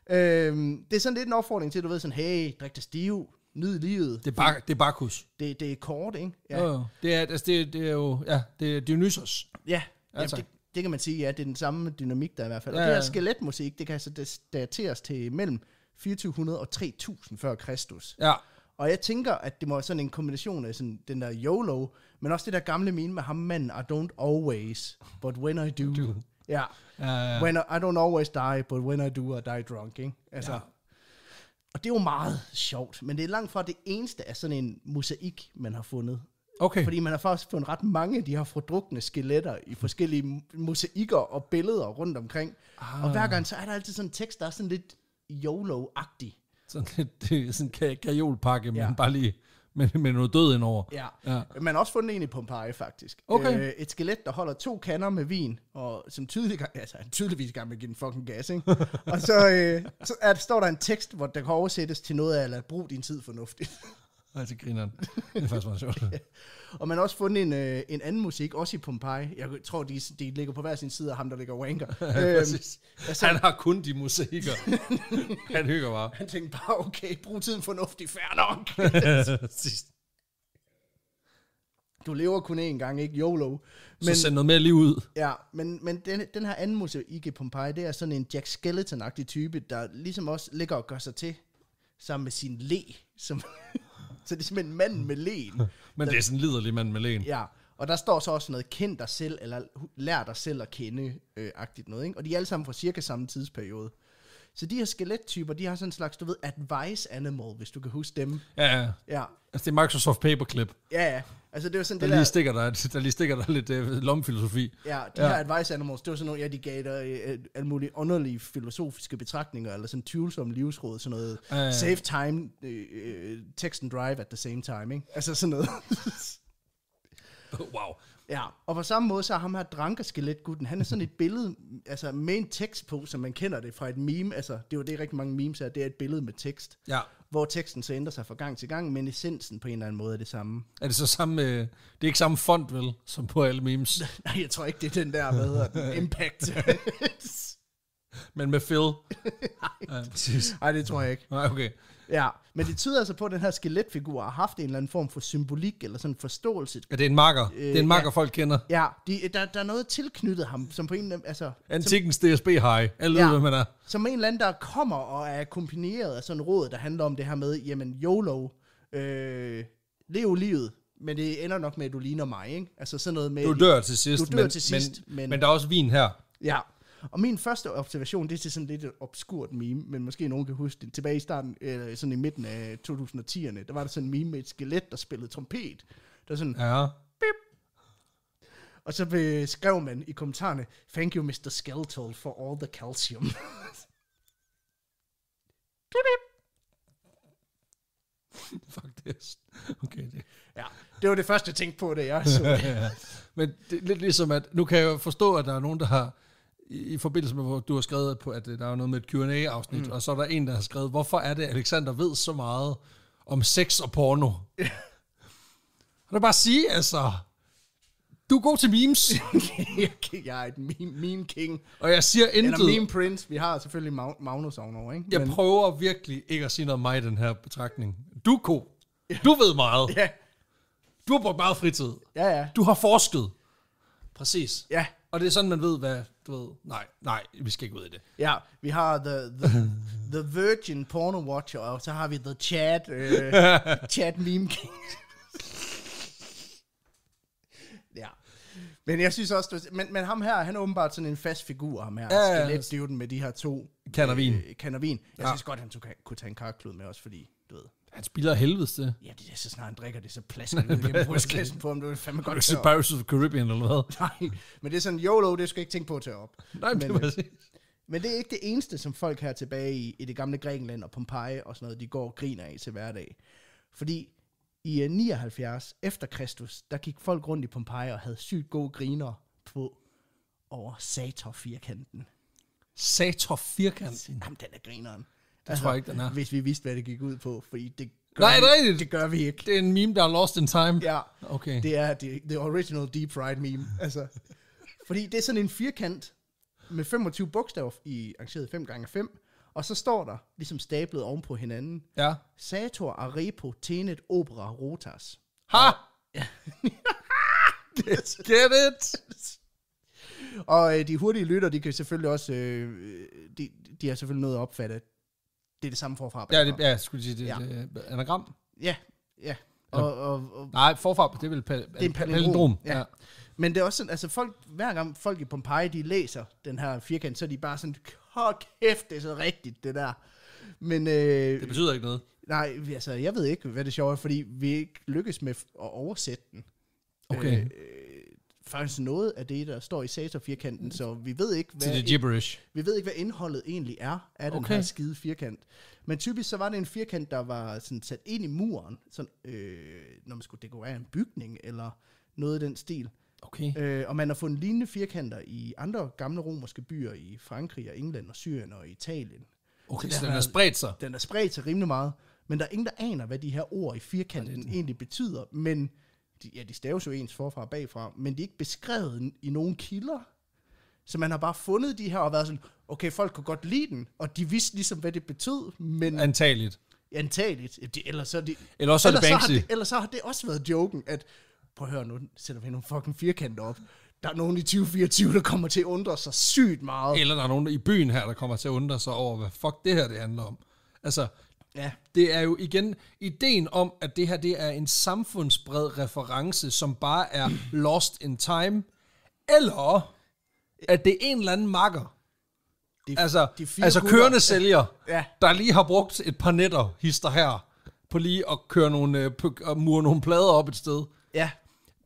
Øhm, det er sådan lidt en opfordring til, at du ved sådan, hey, drik dig stiv, Nyd livet. Det er, bar, det er Bakus. Det, det er kort, ikke? Ja. Jo, jo. Det, er, altså, det, det er jo ja, det er Dionysos. Ja, altså. Jamen, det, det kan man sige, ja, det er den samme dynamik, der er i hvert fald. Og ja, Og det her skeletmusik, det kan altså dateres til mellem 2400 og 3000 før Kristus. Ja. Og jeg tænker, at det må være sådan en kombination af sådan den der YOLO, men også det der gamle meme med ham manden, I don't always, but when I do. do. Ja. Yeah. Uh, when I, I don't always die, but when I do, I die drunk, ikke? Altså, ja. Og det er jo meget sjovt, men det er langt fra det eneste af sådan en mosaik, man har fundet. Okay. Fordi man har faktisk fundet ret mange af de her fordrukne skeletter i forskellige mosaikker og billeder rundt omkring. Ah. Og hver ah. gang, så er der altid sådan en tekst, der er sådan lidt YOLO-agtig. Sådan lidt sådan en kajolpakke, ja. men bare lige men med noget død indover. Ja. ja. Man har også fundet en i Pompeji, faktisk. Okay. Øh, et skelet, der holder to kander med vin, og som tydelig, altså, tydeligvis gerne vil give den fucking gas, ikke? og så, øh, så er, står der en tekst, hvor der kan oversættes til noget af, brug din tid fornuftigt. Nej, det griner Det er faktisk meget sjovt. ja. Og man har også fundet en, øh, en anden musik, også i Pompeji. Jeg tror, de, de ligger på hver sin side af ham, der ligger wanker. ja, øhm, altså- han har kun de musikker. han hygger bare. Han tænkte bare, okay, brug tiden fornuftigt, fair nok. du lever kun én gang, ikke? YOLO. Men, så send noget mere lige ud. Ja, men, men den, den her anden musik, i Pompeji, det er sådan en Jack Skeleton-agtig type, der ligesom også ligger og gør sig til sammen med sin le, som Så det er simpelthen manden med len. Men det er sådan en liderlig mand med len. Ja, og der står så også noget, kend dig selv, eller lær dig selv at kende, øh, agtigt noget. Ikke? Og de er alle sammen fra cirka samme tidsperiode. Så de her skelettyper, de har sådan en slags, du ved, advice animal, hvis du kan huske dem. Ja, ja. ja. Altså, det er Microsoft Paperclip. Ja, ja. Altså det var sådan der det lige der... Stikker der, der lige stikker der lidt øh, lomfilosofi. Ja, de ja. her advice animals, det var sådan nogle, ja, de gav dig øh, øh, alle mulige underlige filosofiske betragtninger, eller sådan tvivlsomme livsråd, sådan noget øh. save time, øh, øh, text and drive at the same time, ikke? Altså sådan noget. wow. Ja, og på samme måde så er ham her dranker skeletgutten, han er sådan et billede, altså med en tekst på, som man kender det fra et meme, altså det er jo det rigtig mange memes er, det er et billede med tekst, ja. hvor teksten så ændrer sig fra gang til gang, men essensen på en eller anden måde er det samme. Er det så samme, øh, det er ikke samme font vel, som på alle memes? Nej, jeg tror ikke, det er den der, hvad hedder den, Impact. men med Phil? Nej, ja, Nej, det tror jeg ikke. Nej, okay. Ja, men det tyder altså på, at den her skeletfigur har haft en eller anden form for symbolik eller sådan forståelse. Ja, det er en marker. Øh, det er en marker, ja, folk kender. Ja, de, der, der er noget tilknyttet ham, som på en eller anden... Altså, Antikens DSB-hej. Alle ja, ved, hvad man er. Som en eller anden, der kommer og er kombineret af sådan en råd, der handler om det her med, jamen, YOLO, øh, lev livet, men det ender nok med, at du ligner mig, ikke? Altså sådan noget med... Du dør til sidst. Du dør men, til sidst. Men, men, men der er også vin her. Ja. Og min første observation, det er til sådan lidt et obskurt meme, men måske nogen kan huske det. Tilbage i starten, eller sådan i midten af 2010'erne, der var der sådan en meme med et skelet, der spillede trompet. Der sådan, ja. Bip. Og så skrev man i kommentarerne, thank you Mr. Skeletal for all the calcium. Faktisk. Fuck Okay, det. Ja, det var det første, jeg tænkte på, det jeg så. ja, ja. Men det er lidt ligesom, at nu kan jeg jo forstå, at der er nogen, der har i, forbindelse med, hvor du har skrevet, på, at øh, der er noget med et Q&A-afsnit, mm. og så er der en, der har skrevet, hvorfor er det, Alexander ved så meget om sex og porno? Ja. Og det bare sige, altså, du er god til memes. jeg er et meme, meme king. Og jeg siger intet. Eller meme prince. Vi har selvfølgelig Magnus over, ikke? Jeg Men... prøver virkelig ikke at sige noget om mig i den her betragtning. Du er god. Du ved meget. ja. Du har brugt meget fritid. Ja, ja. Du har forsket. Præcis. Ja. Og det er sådan, man ved, hvad, du ved, nej, nej, vi skal ikke ud i det. Ja, vi har The, the, the Virgin Porno Watcher, og så har vi The Chat, øh, Chat Meme King. ja. Men jeg synes også, det men, men ham her, han er åbenbart sådan en fast figur, ham her. Ja, ja. med de her to. Kandervin. Øh, kandervin. Jeg ja. synes godt, han tog, kunne tage en karklud med også, fordi, du ved, han spiller helvedes det. Ja, det er så snart han drikker det, så plasker han ud igennem brystkassen på ham. Det er fandme godt Det er Pirates of the Caribbean eller hvad? Nej, men det er sådan, YOLO, det skal jeg ikke tænke på at tage op. Nej, men, men det er men det er ikke det eneste, som folk her tilbage i, i det gamle Grækenland og Pompeji og sådan noget, de går og griner af til hverdag. Fordi i 79 øh, efter Kristus, der gik folk rundt i Pompeji og havde sygt gode griner på over Sator-firkanten. Sator-firkanten? Jamen, den er grineren. Det altså, tror jeg ikke, den er. Hvis vi vidste, hvad det gik ud på, fordi det gør Nej, vi, det, det gør vi ikke. Det er en meme, der er lost in time. Ja, okay. det er the, the original deep fried meme. Altså, fordi det er sådan en firkant med 25 bogstaver i arrangeret 5 gange 5 og så står der, ligesom stablet oven på hinanden, ja. Sator Arepo Tenet Opera Rotas. Ha! ja. Get it! Og øh, de hurtige lytter, de kan selvfølgelig også, øh, de, de har selvfølgelig noget at opfatte, det er det samme forfra. Ja, det, ja, skulle sige det. Ja. det øh, anagram? Ja, ja. Og, og, og, Nej, forfra, det er vel pal- det er en palindrom. palindrom. Ja. ja. Men det er også sådan, altså folk, hver gang folk i Pompeji, de læser den her firkant, så er de bare sådan, hold kæft, det er så rigtigt, det der. Men, øh, det betyder ikke noget. Nej, altså jeg ved ikke, hvad det sjove er, fordi vi ikke lykkes med at oversætte den. Okay. Øh, øh faktisk noget af det, der står i Sator-firkanten, mm. så vi ved ikke, hvad, det gibberish. vi ved ikke, hvad indholdet egentlig er af okay. den her skide firkant. Men typisk så var det en firkant, der var sådan sat ind i muren, sådan, øh, når man skulle dekorere en bygning eller noget i den stil. Okay. Øh, og man har fundet lignende firkanter i andre gamle romerske byer i Frankrig og England og Syrien og Italien. Okay, så, så den har spredt sig? Den er spredt sig rimelig meget. Men der er ingen, der aner, hvad de her ord i firkanten egentlig betyder. Men de, ja, de staves jo ens forfra og bagfra, men de er ikke beskrevet i nogen kilder. Så man har bare fundet de her og været sådan, okay, folk kunne godt lide den, og de vidste ligesom, hvad det betød, men... Antageligt. Antageligt. eller så er det, eller også er det Banksy. Så har det, Eller så har det også været joken, at prøv at høre nu, sætter vi nogle fucking firkanter op. Der er nogen i 2024, der kommer til at undre sig sygt meget. Eller der er nogen i byen her, der kommer til at undre sig over, hvad fuck det her det handler om. Altså, Ja, det er jo igen ideen om, at det her det er en samfundsbred reference, som bare er lost in time, eller at det er en eller anden makker, de, altså, de altså gutter, kørende sælger, ja. der lige har brugt et par netter, hister her, på lige at køre nogle, uh, mure nogle plader op et sted. Ja,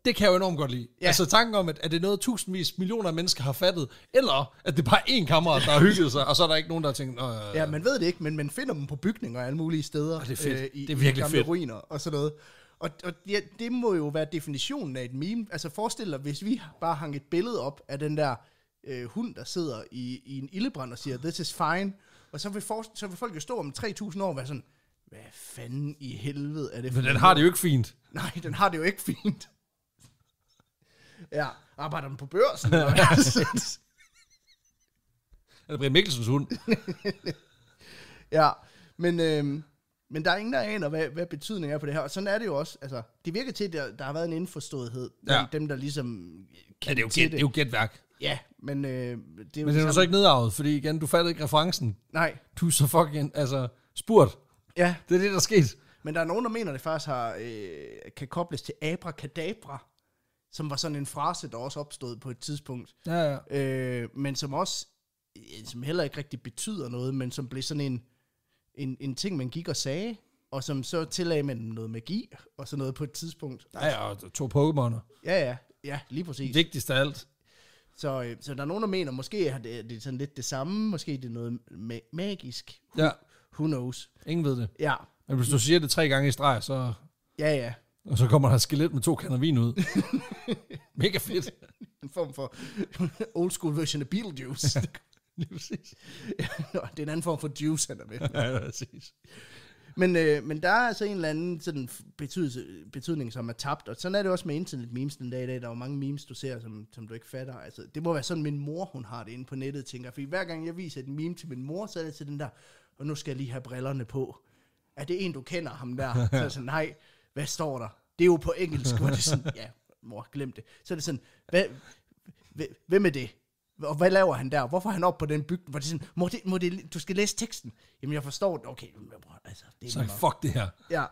det kan jeg jo enormt godt lide. Ja. Altså tanken om, at, at det er noget tusindvis, millioner af mennesker har fattet, eller at det er bare én kammerat, der har hygget sig, og så er der ikke nogen, der har tænkt... Øh, ja, man ved det ikke, men man finder dem på bygninger og alle mulige steder. Og ah, det er fedt. Øh, i, det er virkelig i fedt. ruiner og sådan noget. Og, og ja, det må jo være definitionen af et meme. Altså forestil dig, hvis vi bare hang et billede op af den der øh, hund, der sidder i, i en ildebrand og siger, this is fine, og så vil, for, så vil folk jo stå om 3.000 år og være sådan, hvad fanden i helvede er det for Men den har det jo ikke fint. Nej, den har det jo ikke fint. Ja, arbejder den på børsen? er det Brian Mikkelsens hund? ja, men, øh, men der er ingen, der aner, hvad, hvad betydningen er for det her. Og sådan er det jo også. Altså, det virker til, at der, der har været en indforståethed. Ja. Dem, der ligesom ja, det er jo gæt, det. det er jo gætværk. Ja, men øh, det er jo... Men det er jo ligesom- så ikke nedarvet, fordi igen, du fattede ikke referencen. Nej. Du er så fucking, altså, spurgt. Ja. Det er det, der er sket. Men der er nogen, der mener, at det faktisk har, øh, kan kobles til abracadabra som var sådan en frase, der også opstod på et tidspunkt. Ja, ja. Øh, men som også, øh, som heller ikke rigtig betyder noget, men som blev sådan en, en, en ting, man gik og sagde, og som så tillagde man noget magi, og sådan noget på et tidspunkt. Ja, ja, og to Pokémoner. Ja, ja, ja, lige præcis. Vigtigst af alt. Så, øh, så der er nogen, der mener, måske er det, det er sådan lidt det samme, måske er det noget ma- magisk. Who, ja. Who knows? Ingen ved det. Ja. Men hvis du siger det tre gange i streg, så... Ja, ja. Og så kommer der et skelet med to kander vin ud. Mega fedt. En form for old school version af Beetlejuice. Ja, lige præcis. Ja, det er en anden form for juice, han er med. ja, præcis. Men, øh, men der er altså en eller anden sådan betydning, som er tabt, og sådan er det også med internet memes den dag i dag. Der er jo mange memes, du ser, som, som du ikke fatter. Altså, det må være sådan, min mor, hun har det inde på nettet, tænker For hver gang jeg viser et meme til min mor, så er det til den der, og nu skal jeg lige have brillerne på. Er det en, du kender ham der? Så er sådan, nej, hvad står der? Det er jo på engelsk, hvor det er sådan, ja, mor, glem det. Så er det sådan, hvad, hvem er det? Og hvad laver han der? Hvorfor er han oppe på den bygning? Hvor det sådan, må det, må det, du skal læse teksten. Jamen, jeg forstår det. Okay, bror, altså, det er Så fuck det her. Ja.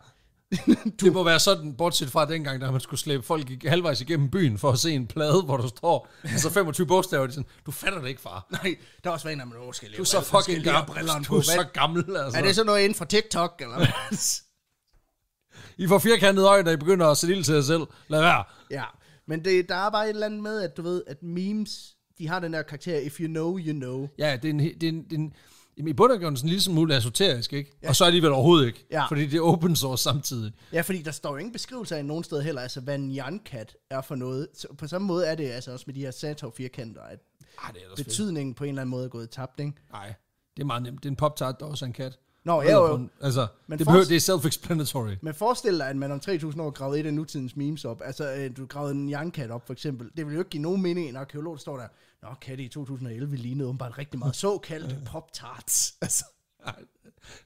du... Det må være sådan, bortset fra dengang, da man skulle slæbe folk halvvejs igennem byen for at se en plade, hvor der står altså 25 bogstaver. Sådan, du fatter det ikke, far. Nej, der er også en, man skal leve. Du er så fucking gammel. Du er så gammel. Altså. Er det så noget inden for TikTok? Eller hvad? I får firkantede øjne, og I begynder at sætte ild til jer selv. Lad være. Ja, men det, der er bare et eller andet med, at du ved, at memes, de har den der karakter, if you know, you know. Ja, det er en, det er en, det er en Jamen, i bund og grund sådan en lille smule esoterisk, ikke? Ja. Og så alligevel overhovedet ikke, ja. fordi det er open source samtidig. Ja, fordi der står jo ingen beskrivelse af nogen sted heller, altså hvad en jankat er for noget. Så på samme måde er det altså også med de her Sato firkanter at Arh, det er betydningen fedt. på en eller anden måde er gået tabt, ikke? Nej, det er meget nemt. Det er en pop-tart, der også er en kat. Nå, ja jo. Altså, men det, behøver, det er self-explanatory. Men forestil dig, at man om 3.000 år gravede et af nutidens memes op. Altså, øh, du gravede en cat op, for eksempel. Det vil jo ikke give nogen mening. En arkeolog står der, Nå, katte i 2011 lignede åbenbart rigtig meget såkaldte pop-tarts. Altså.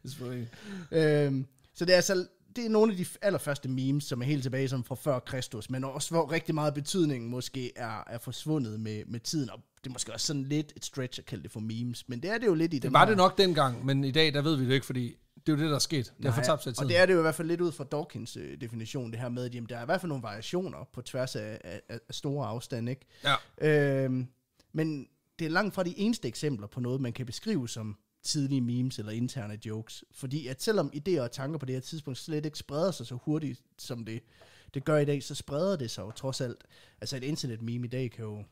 det er øhm, så det er altså det er nogle af de allerførste memes, som er helt tilbage som fra før Kristus, men også hvor rigtig meget betydningen måske er, er forsvundet med, med tiden, og det er måske også sådan lidt et stretch at kalde det for memes, men det er det jo lidt i det. Det var her. det nok dengang, men i dag, der ved vi det ikke, fordi det er jo det, der er sket. Det er fortabt Og det er det jo i hvert fald lidt ud fra Dawkins øh, definition, det her med, at jamen, der er i hvert fald nogle variationer på tværs af, af, af store afstande. Ikke? Ja. Øhm, men det er langt fra de eneste eksempler på noget, man kan beskrive som tidlige memes eller interne jokes. Fordi at selvom idéer og tanker på det her tidspunkt slet ikke spreder sig så hurtigt, som det, det gør i dag, så spreder det sig jo trods alt. Altså et internet meme i dag kan jo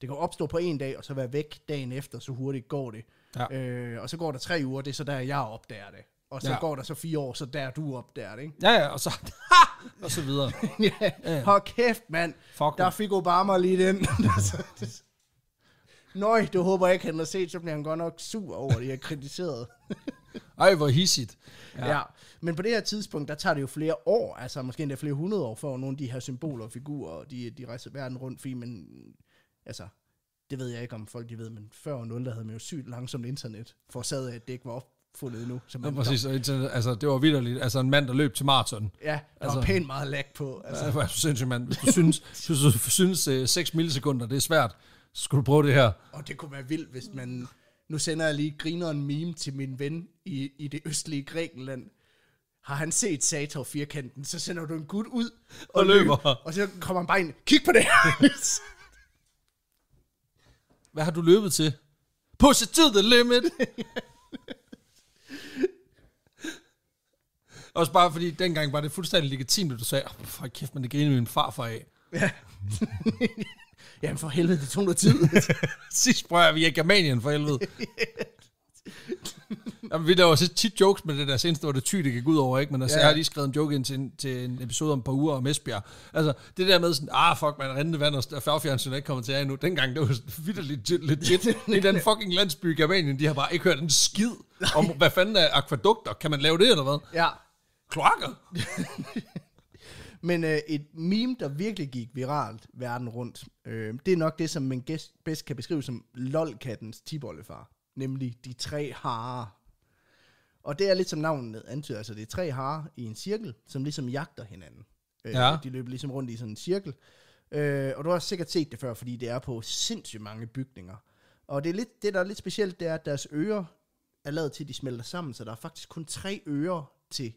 det kan opstå på en dag, og så være væk dagen efter, så hurtigt går det. Ja. Øh, og så går der tre uger, det er så der, jeg opdager det. Og så ja. går der så fire år, så der du opdager det, ikke? Ja, ja, og så... Og så videre. ja, yeah. hold kæft, mand. Fuck der fik Obama lige den. Nøj, du håber ikke, han har set, så bliver han godt nok sur over det, jeg kritiseret. Ej, hvor hissigt. Ja. ja. Men på det her tidspunkt, der tager det jo flere år, altså måske endda flere hundrede år, før nogle af de her symboler og figurer, de, de rejser verden rundt, fordi man altså, det ved jeg ikke, om folk de ved, men før nu, der havde man jo sygt langsomt internet, for sad at det ikke var opfundet endnu. Så man, ja, præcis. Og internet, altså, det var vidderligt. Altså, en mand, der løb til maraton. Ja, der altså, var pænt meget lag på. Altså. Ja, det var sindssygt, mand. Hvis du synes, hvis du synes uh, øh, 6 millisekunder, det er svært, så skulle du prøve det her. Og det kunne være vildt, hvis man... Nu sender jeg lige griner en meme til min ven i, i det østlige Grækenland. Har han set Sator-firkanten, så sender du en gut ud og, og løber. løber. Og så kommer han bare ind, kig på det her! Hvad har du løbet til? Push it to the limit! Også bare fordi, dengang var det fuldstændig legitimt, at du sagde, oh, for kæft, man det griner min farfar af. Ja. Jamen for helvede, det tog noget tid. Sidst prøver vi i Germanien for helvede. Jamen, vi laver så tit jokes med det der seneste, hvor det ty, det gik ud over, ikke? Men altså, ja. jeg har lige skrevet en joke ind til en, til en episode om et par uger om Esbjerg. Altså, det der med sådan, ah, fuck, man, rendende vand og færgefjernsyn er ikke kommet til jer endnu. Dengang, det var lidt legit. I den fucking landsby i Germanien, de har bare ikke hørt en skid om, hvad fanden er akvadukter? Kan man lave det, eller hvad? Ja. Kloakker? Men øh, et meme, der virkelig gik viralt verden rundt, øh, det er nok det, som man bedst kan beskrive som lolkattens tibollefar nemlig de tre harer. Og det er lidt som navnet antyder, altså det er tre harer i en cirkel, som ligesom jagter hinanden. Øh, ja. De løber ligesom rundt i sådan en cirkel. Øh, og du har sikkert set det før, fordi det er på sindssygt mange bygninger. Og det, er lidt, det der er lidt specielt, det er, at deres ører er lavet til, at de smelter sammen, så der er faktisk kun tre ører til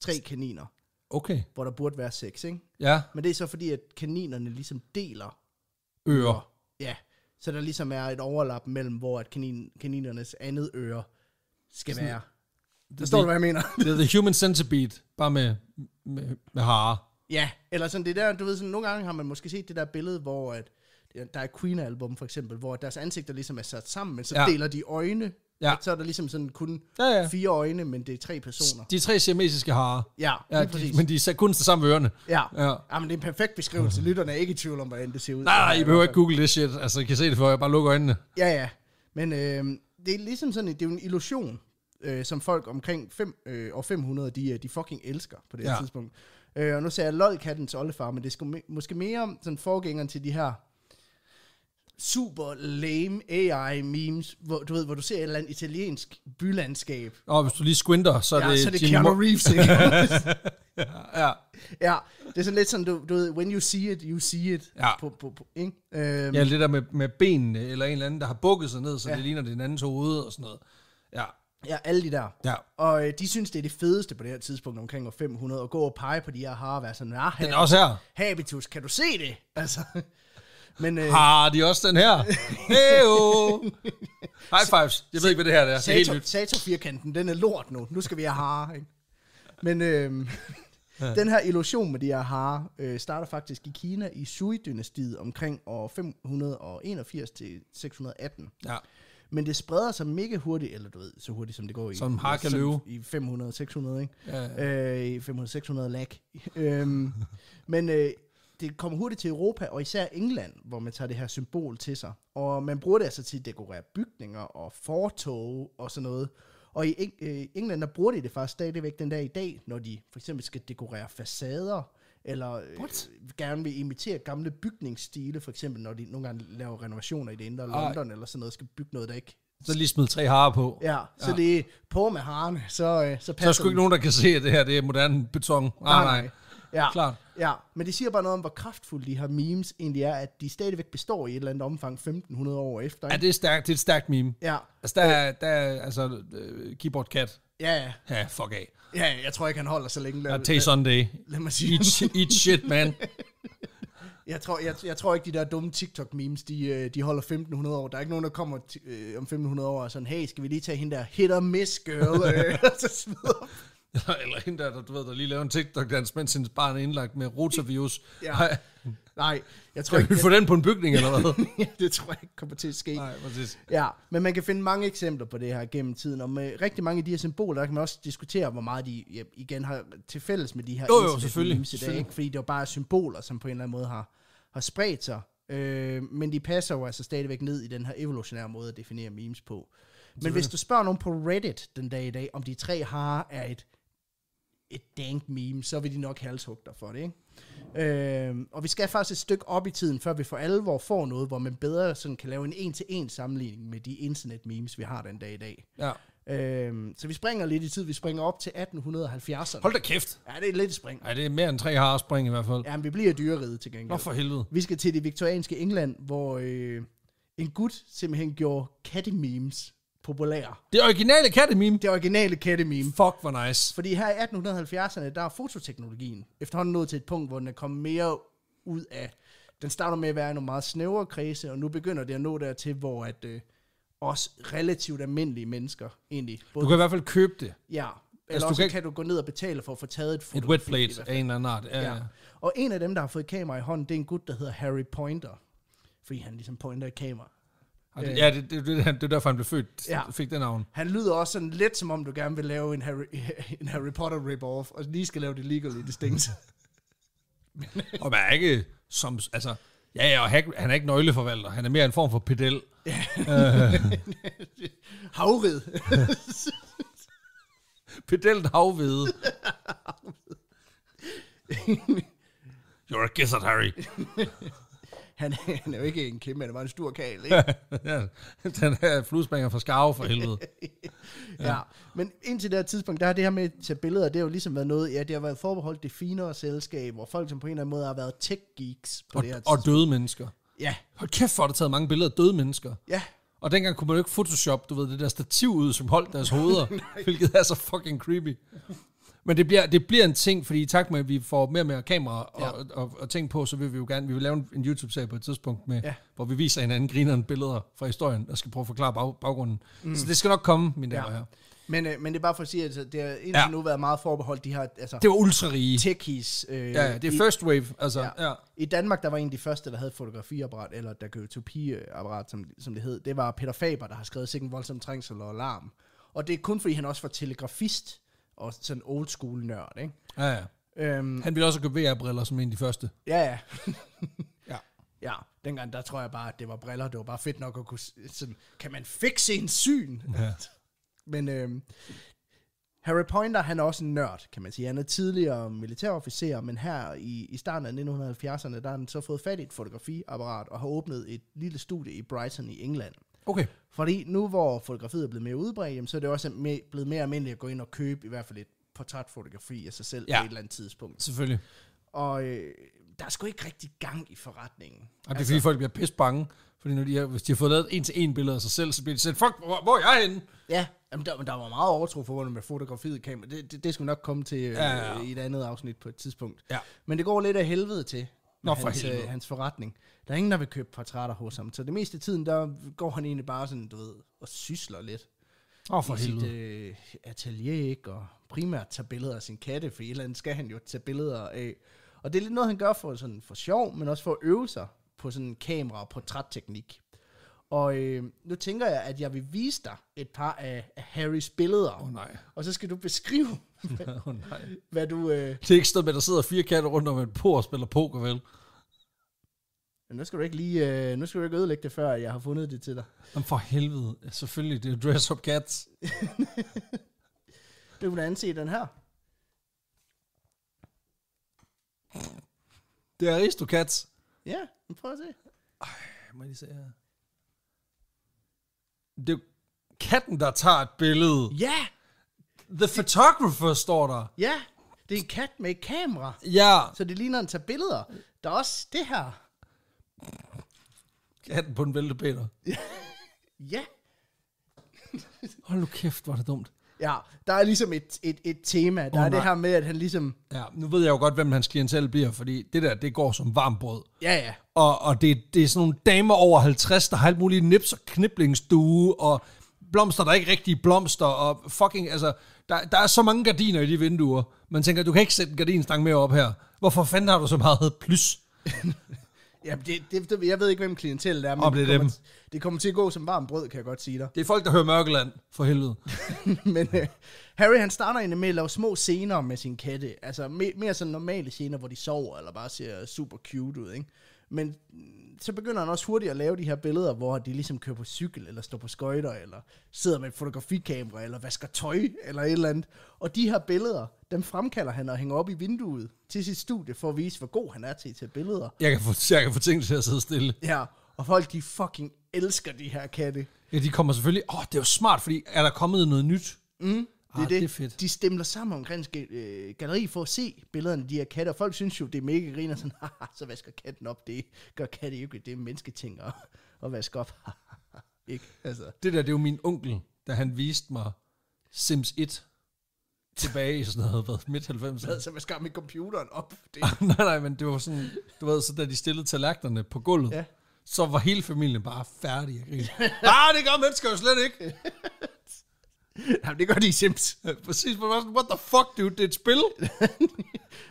tre kaniner. Okay. Hvor der burde være seks, ikke? Ja. Men det er så fordi, at kaninerne ligesom deler ører. ører. Ja så der ligesom er et overlap mellem, hvor at kanin, kaninernes andet øre skal Sådan, være. Forstår du, hvad jeg mener? Det er The Human Centipede, bare med, med, med hare. Ja, eller sådan det der, du ved, sådan, nogle gange har man måske set det der billede, hvor at, der er Queen-album for eksempel, hvor deres ansigter ligesom er sat sammen, men så ja. deler de øjne Ja. Så er der ligesom sådan kun ja, ja. fire øjne, men det er tre personer. De tre siamesiske harer. Ja, ja de, Men de er kun til samme ørerne. Ja. ja. men det er en perfekt beskrivelse. Lytterne er ikke i tvivl om, hvordan det ser ud. Nej, nej, I behøver ikke google det shit. Altså, I kan se det for jer. Bare luk øjnene. Ja, ja. Men øh, det er ligesom sådan, det er jo en illusion, øh, som folk omkring fem, øh, år 500, de, øh, de fucking elsker på det ja. tidspunkt. Øh, og nu ser jeg lodkattens oldefar, men det er sgu me- måske mere sådan forgængeren til de her super lame AI-memes, hvor du ved, hvor du ser et eller andet italiensk bylandskab. Og hvis du lige squinter, så er ja, det... så er det Keanu Reeves, ikke? ja, ja. ja, det er sådan lidt sådan, du, du ved, when you see it, you see it. Ja, på, på, på, ikke? Um, ja det der med, med benene, eller en eller anden, der har bukket sig ned, så ja. det ligner den anden hoved og sådan noget. Ja. Ja, alle de der. Ja. Og øh, de synes, det er det fedeste på det her tidspunkt omkring år 500, at gå og pege på de her har og være sådan, nah, Habitus, kan du se det? Altså, men, øh, Har de også den her? Heyo! High fives. Jeg ved ikke, hvad det her er. Det er helt nyt. Sator-firkanten, den er lort nu. Nu skal vi have har. ikke? Men øh, ja. den her illusion med de her harer øh, starter faktisk i Kina i Sui-dynastiet omkring år 581 til 618. Ja. Men det spreder sig mega hurtigt, eller du ved, så hurtigt som det går i... Som har kan løbe. I 500-600, ikke? Ja, ja. Øh, I 500-600 lag. øhm, men øh, det kommer hurtigt til Europa, og især England, hvor man tager det her symbol til sig. Og man bruger det altså til at dekorere bygninger og fortog og sådan noget. Og i øh, England, der bruger de det faktisk stadigvæk den dag i dag, når de for eksempel skal dekorere facader, eller øh, What? gerne vil imitere gamle bygningsstile, for eksempel når de nogle gange laver renovationer i det indre Ej. London, eller sådan noget, skal bygge noget, der ikke så lige smide tre harer på. Ja, så ja. er på med harerne, så øh, Så, passer så er sgu ikke nogen, der kan se, at det her det er moderne beton. Ah, nej. nej ja, klart. Ja, men det siger bare noget om, hvor kraftfulde de her memes egentlig er, at de stadigvæk består i et eller andet omfang 1500 år efter. Ja, det er, stærkt, det er et stærkt meme. Ja. Altså, der er, der er altså, uh, Keyboard Cat. Ja, ja. Ja, fuck af. Ja, jeg tror ikke, han holder så længe. Ja, Tay Sunday. Lad mig sige eat, eat shit, man. Jeg tror, jeg, jeg tror ikke, de der dumme TikTok-memes, de, øh, de holder 1500 år. Der er ikke nogen, der kommer øh, om 1500 år og sådan, hey, skal vi lige tage hende der hit or miss girl? Øh, og så eller en der, der, du ved, der lige laver en TikTok-dans, mens hendes barn er indlagt med rotavirus. ja. Nej. jeg tror ikke... vi få den på en bygning, eller hvad? det tror jeg ikke kommer til at ske. Nej, præcis. Ja, men man kan finde mange eksempler på det her gennem tiden, og med rigtig mange af de her symboler, der kan man også diskutere, hvor meget de ja, igen har til fælles med de her jo, jo, selvfølgelig, memes i dag, selvfølgelig. Ikke? fordi det er bare symboler, som på en eller anden måde har, har spredt sig, øh, men de passer jo altså stadigvæk ned i den her evolutionære måde at definere memes på. Men hvis du spørger nogen på Reddit den dag i dag, om de tre har er et et dank meme, så vil de nok halshugge dig for det, ikke? Øh, og vi skal faktisk et stykke op i tiden, før vi for alvor får noget, hvor man bedre sådan kan lave en en-til-en sammenligning med de internet-memes, vi har den dag i dag. Ja. Øhm, så vi springer lidt i tid. Vi springer op til 1870'erne. Hold da kæft! Ja, det er lidt spring. Ja, det er mere end tre har spring i hvert fald. Ja, men vi bliver dyreriget til gengæld. Nå for helvede. Vi skal til det viktorianske England, hvor øh, en gut simpelthen gjorde katte memes populære. Det originale kattememe? Det originale kattememe. Fuck, hvor nice. Fordi her i 1870'erne, der er fototeknologien efterhånden nået til et punkt, hvor den er kommet mere ud af... Den starter med at være en meget snævre kredse, og nu begynder det at nå dertil, hvor at, øh, også relativt almindelige mennesker egentlig... Både, du kan i hvert fald købe det. Ja, eller altså, du kan, kan du gå ned og betale for at få taget et foto. Et wet plate af en eller anden art. Ja, ja. ja. Og en af dem, der har fået kamera i hånden, det er en gut, der hedder Harry Pointer. Fordi han ligesom pointer i kamera det, øh. ja, det, det, det, det er derfor, han blev født, ja. fik det navn. Han lyder også sådan lidt, som om du gerne vil lave en Harry, en Harry Potter rip-off, og lige skal lave det legally distinct. men, og man er ikke som, altså, ja, ja, og Hag, han er ikke nøgleforvalter, han er mere en form for pedel. Ja. Øh. Havrid. Pedelt havvede. You're a gizzard, Harry han, han er jo ikke en kæmpe, han var en stor kagel, ikke? ja, den her fluespringer fra Skarve for helvede. ja. ja. men indtil det her tidspunkt, der har det her med at tage billeder, det har jo ligesom været noget, ja, det har været forbeholdt det finere selskab, hvor folk som på en eller anden måde har været tech geeks på og, det her tidspunkt. Og døde mennesker. Ja. Hold kæft, for, at der taget mange billeder af døde mennesker. Ja. Og dengang kunne man jo ikke Photoshop, du ved, det der stativ ud, som holdt deres hoveder, hvilket er så fucking creepy. Men det bliver, det bliver en ting, fordi i takt med, at vi får mere og mere kamera og, ja. og, og, og ting på, så vil vi jo gerne, vi vil lave en, en YouTube-serie på et tidspunkt, med, ja. hvor vi viser hinanden grinerne billeder fra historien, og skal prøve at forklare bag, baggrunden. Mm. Så det skal nok komme, mine damer ja. her. Men, øh, men det er bare for at sige, at altså, det har indtil ja. nu været meget forbeholdt de her... Altså, det var ultrarige. Techies. Øh, ja, det er i, first wave. Altså, ja. Ja. I Danmark, der var en af de første, der havde fotografiapparat, eller der utopiapparat, som, som det hed. Det var Peter Faber, der har skrevet en voldsom trængsel og alarm. Og det er kun fordi, han også var telegrafist og sådan old school nørd, ikke? Ja, ja. Øhm, Han ville også købe VR-briller som en af de første. Ja, ja. ja. Ja, dengang der tror jeg bare, at det var briller. Det var bare fedt nok at kunne... Sådan, kan man fikse en syn? Ja. Men øhm, Harry Pointer, han er også en nørd, kan man sige. Han er tidligere militærofficer, men her i, i starten af 1970'erne, der har han så fået fat i et fotografiapparat og har åbnet et lille studie i Brighton i England. Okay. Fordi nu hvor fotografiet er blevet mere udbredt, jamen, så er det også blevet mere almindeligt at gå ind og købe i hvert fald et portrætfotografi af sig selv ja. på et eller andet tidspunkt. selvfølgelig. Og øh, der er sgu ikke rigtig gang i forretningen. Og det er altså, fordi folk bliver pisse bange, fordi når de har, hvis de har fået lavet en til en billede af sig selv, så bliver de sådan, fuck, hvor, hvor er jeg henne? ja, men der, der var meget overtro forbundet med fotografiet kamera. Det, det, det skal vi nok komme til øh, ja, ja, ja. i et andet afsnit på et tidspunkt. Ja. Men det går lidt af helvede til. Nå, for hans, øh, hans forretning. Der er ingen, der vil købe portrætter hos ham. Så det meste af tiden, der går han egentlig bare sådan, du ved, og sysler lidt. Åh, for i helvede. sit øh, atelier, ikke? Og primært tager billeder af sin katte, for i et eller andet skal han jo tage billeder af. Og det er lidt noget, han gør for, sådan, for sjov, men også for at øve sig på sådan kamera- og portrætteknik. Og øh, nu tænker jeg, at jeg vil vise dig et par af, af Harrys billeder. oh, nej. Og så skal du beskrive, oh, nej. Hvad du... Øh... Det er ikke sådan, at der sidder fire katter rundt om en por og spiller poker, vel? Nu skal du ikke lige... Øh, nu skal du ikke ødelægge det, før jeg har fundet det til dig. Jamen for helvede. Selvfølgelig, det er Dress Up Cats. du vil da anse den her. Det er Aristocats. Ja, men prøv at se. Ej, må jeg lige se her. Det er katten, der tager et billede. Ja! The Photographer står der. Ja, det er en kat med et kamera. Ja. Så det ligner en tage billeder. Der er også det her. Katten på en vælte, ja. Hold nu kæft, hvor er det dumt. Ja, der er ligesom et, et, et tema. Der oh, er det her med, at han ligesom... Ja, nu ved jeg jo godt, hvem hans klientel bliver, fordi det der, det går som varmt brød. Ja, ja. Og, og det, det er sådan nogle damer over 50, der har alt muligt nips og kniblingsdue, og blomster, der er ikke rigtige blomster, og fucking, altså, der, der er så mange gardiner i de vinduer. Man tænker, du kan ikke sætte en gardinstang mere op her. Hvorfor fanden har du så meget plus? ja, det, det, det, jeg ved ikke, hvem klientellet er, men det, det, kommer, dem. det kommer til at gå som varmt brød, kan jeg godt sige dig. Det er folk, der hører Mørkeland, for helvede. men uh, Harry, han starter egentlig med at lave små scener med sin katte. Altså me, mere sådan normale scener, hvor de sover, eller bare ser super cute ud, ikke? Men så begynder han også hurtigt at lave de her billeder, hvor de ligesom kører på cykel, eller står på skøjter, eller sidder med et fotografikamera, eller vasker tøj, eller et eller andet. Og de her billeder, dem fremkalder han og hænger op i vinduet til sit studie, for at vise, hvor god han er til at tage billeder. Jeg kan få, jeg kan få ting til at sidde stille. Ja, og folk de fucking elsker de her katte. Ja, de kommer selvfølgelig, åh, oh, det er jo smart, fordi er der kommet noget nyt? Mm. Det er, ah, det. det er fedt. De stemler sammen omkring øh, galleri for at se billederne de her katte, og folk synes jo, det er mega griner sådan, så vasker katten op, det gør katte jo ikke, det er mennesketing at, at vaske op. ikke? Altså. Det der, det er jo min onkel, da han viste mig Sims 1 tilbage i sådan noget, hvad, midt 90'erne. Hvad, så vasker med computeren op? Det. Ah, nej, nej, men det var sådan, du ved, så da de stillede tallerkenerne på gulvet, ja. så var hele familien bare færdig at grine. ah, det gør mennesker jo slet ikke. Jamen, det gør de i Sims. Præcis, men sådan, what the fuck, dude, det er et spil.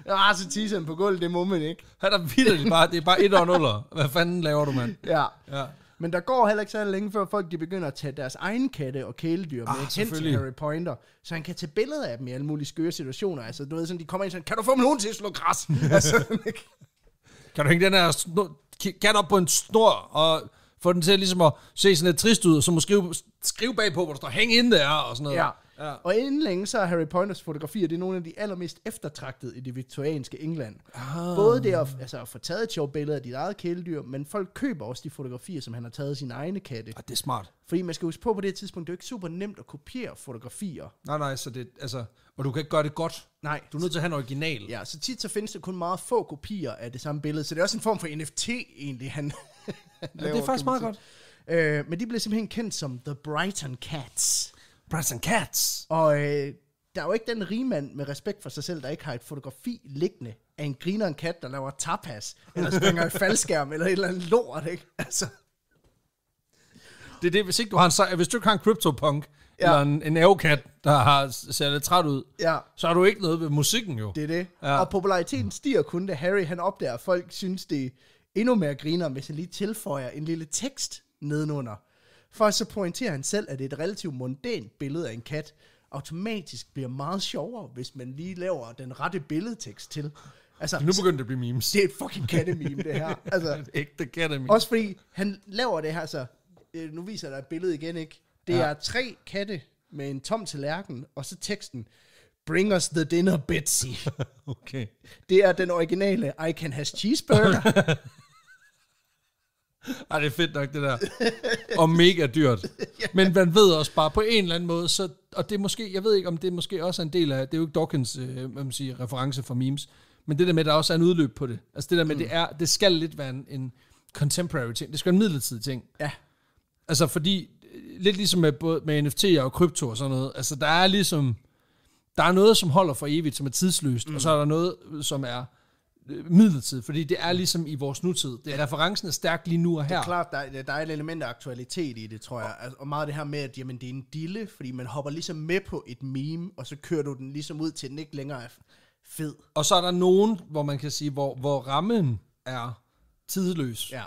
ah, så tisseren på gulvet, det må man ikke. Han er vildt bare, det er bare et og nuller. Hvad fanden laver du, mand? Ja. ja. Men der går heller ikke så længe, før folk de begynder at tage deres egen katte og kæledyr med ah, hen til Harry Pointer, så han kan tage billeder af dem i alle mulige skøre situationer. Altså, du ved, sådan, de kommer ind sådan, kan du få min hund til at slå græs? altså, kan du hænge den her kat op på en snor og få den til ligesom at se sådan lidt trist ud, og så måske skrive, skrive bagpå, hvor der står, hæng ind der, og sådan noget. Ja. Ja. Og inden længe, så er Harry Pointers fotografier, det er nogle af de allermest eftertragtede i det viktorianske England. Ah. Både det at, altså, at få taget et sjovt billede af dit eget kæledyr, men folk køber også de fotografier, som han har taget af sine egne katte. Ah, det er smart. Fordi man skal huske på, på det tidspunkt, det er jo ikke super nemt at kopiere fotografier. Nej, nej, så det, altså, og du kan ikke gøre det godt. Nej. Du er nødt til at have en original. Ja, så tit så findes der kun meget få kopier af det samme billede, så det er også en form for NFT egentlig, han, ja, det er faktisk meget godt. Øh, men de blev simpelthen kendt som The Brighton Cats. Brighton Cats. Og øh, der er jo ikke den rigmand med respekt for sig selv, der ikke har et fotografi liggende af en griner en kat, der laver tapas, eller springer i faldskærm, eller et eller andet lort, ikke? Altså. Det er det, hvis, ikke du har en, hvis du ikke har en CryptoPunk, ja. eller en, en avokat, der har, ser lidt træt ud, ja. så har du ikke noget ved musikken jo. Det er det. Ja. Og populariteten stiger kun, da Harry han opdager, at folk synes, det endnu mere griner, hvis jeg lige tilføjer en lille tekst nedenunder. For så pointerer han selv, at et relativt mondænt billede af en kat automatisk bliver meget sjovere, hvis man lige laver den rette billedtekst til. Altså, nu begynder det at blive memes. Det er et fucking kattememe, det her. Altså, et ægte -meme. Også fordi han laver det her, så altså, øh, nu viser der et billede igen, ikke? Det ja. er tre katte med en tom tallerken, og så teksten, Bring us the dinner, Betsy. okay. Det er den originale I can has cheeseburger. Ej, det er fedt nok, det der. Og mega dyrt. Men man ved også bare på en eller anden måde, så, og det er måske, jeg ved ikke, om det måske også er en del af, det er jo ikke Dawkins øh, man siger, reference for memes, men det der med, at der også er en udløb på det. Altså det der med, mm. det, er, det skal lidt være en, en contemporary ting. Det skal være en midlertidig ting. Ja. Altså fordi, øh, lidt ligesom med, både med NFT'er og krypto og sådan noget, altså der er ligesom, der er noget, som holder for evigt, som er tidsløst, mm. og så er der noget, som er Øh, midlertid, fordi det er ligesom i vores nutid. Det, er, referencen er stærk lige nu og her. Det er klart, der, er, der er et element af aktualitet i det, tror jeg. Og, altså, og meget det her med, at jamen, det er en dille, fordi man hopper ligesom med på et meme, og så kører du den ligesom ud til den ikke længere er fed. Og så er der nogen, hvor man kan sige, hvor, hvor rammen er tidløs. Ja.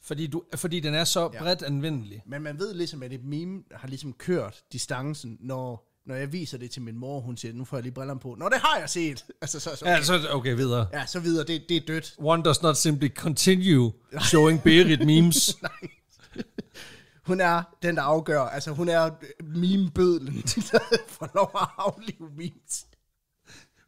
Fordi, du, fordi den er så ja. bredt anvendelig. Men man ved ligesom, at et meme har ligesom kørt distancen, når når jeg viser det til min mor, hun siger, nu får jeg lige brillerne på. Nå, det har jeg set! Altså, så, så, okay. Ja, så okay, videre. Ja, så videre. Det, det er dødt. One does not simply continue showing Berit memes. Nej. Hun er den, der afgør. Altså, hun er meme-bødlen, der får lov at aflive memes.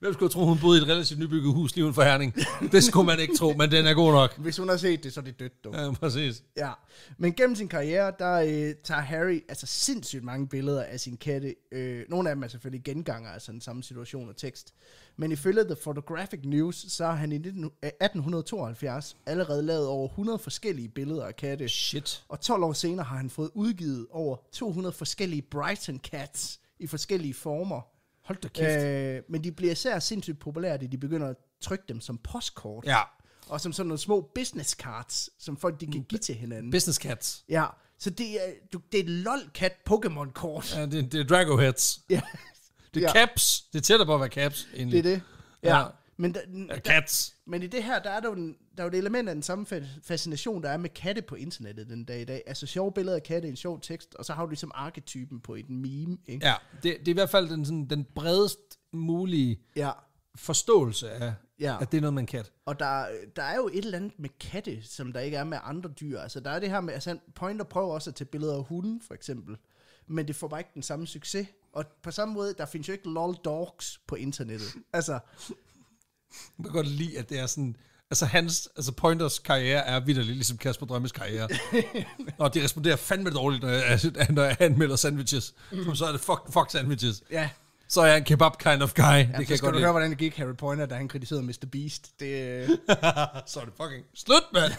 Hvem skulle tro, hun boede i et relativt nybygget hus lige uden for Herning? Det skulle man ikke tro, men den er god nok. Hvis hun har set det, så er det dødt, dog. Ja, præcis. Ja. Men gennem sin karriere, der øh, tager Harry altså sindssygt mange billeder af sin katte. Øh, nogle af dem er selvfølgelig genganger, altså den samme situation og tekst. Men ifølge The Photographic News, så har han i 1872 øh, allerede lavet over 100 forskellige billeder af katte. Shit. Og 12 år senere har han fået udgivet over 200 forskellige Brighton Cats i forskellige former. Hold da kæft. Øh, men de bliver især sindssygt populære, at de begynder at trykke dem som postkort. Ja. Og som sådan nogle små business cards, som folk de kan give til hinanden. Business cards. Ja. Så det er, du, det er et lolcat Pokémon-kort. Ja, det, det er Drago Heads. Ja. Det er ja. caps. Det er tættere på at være caps, egentlig. Det er det. Ja. ja. Men, der, uh, cats. men i det her, der er, der, jo en, der er jo et element af den samme fascination, der er med katte på internettet den dag i dag. Altså sjove billeder af katte, en sjov tekst, og så har du ligesom arketypen på et meme. Ikke? Ja, det, det er i hvert fald den, sådan, den bredest mulige ja. forståelse af, ja. at det er noget med en kat. Og der, der er jo et eller andet med katte, som der ikke er med andre dyr. Altså der er det her med, altså Pointer prøver også at tage billeder af hunden, for eksempel. Men det får bare ikke den samme succes. Og på samme måde, der findes jo ikke lol dogs på internettet. altså, jeg kan godt lide, at det er sådan... Altså, hans, altså Pointers karriere er lidt ligesom Kasper Drømmes karriere. og de responderer fandme dårligt, når jeg, når jeg anmelder sandwiches. Mm. Så er det fuck, fuck sandwiches. Ja. Så er jeg en kebab kind of guy. Ja, det kan jeg skal du høre, hvordan det gik Harry Pointer, da han kritiserede Mr. Beast. Det... Øh. så er det fucking slut, mand!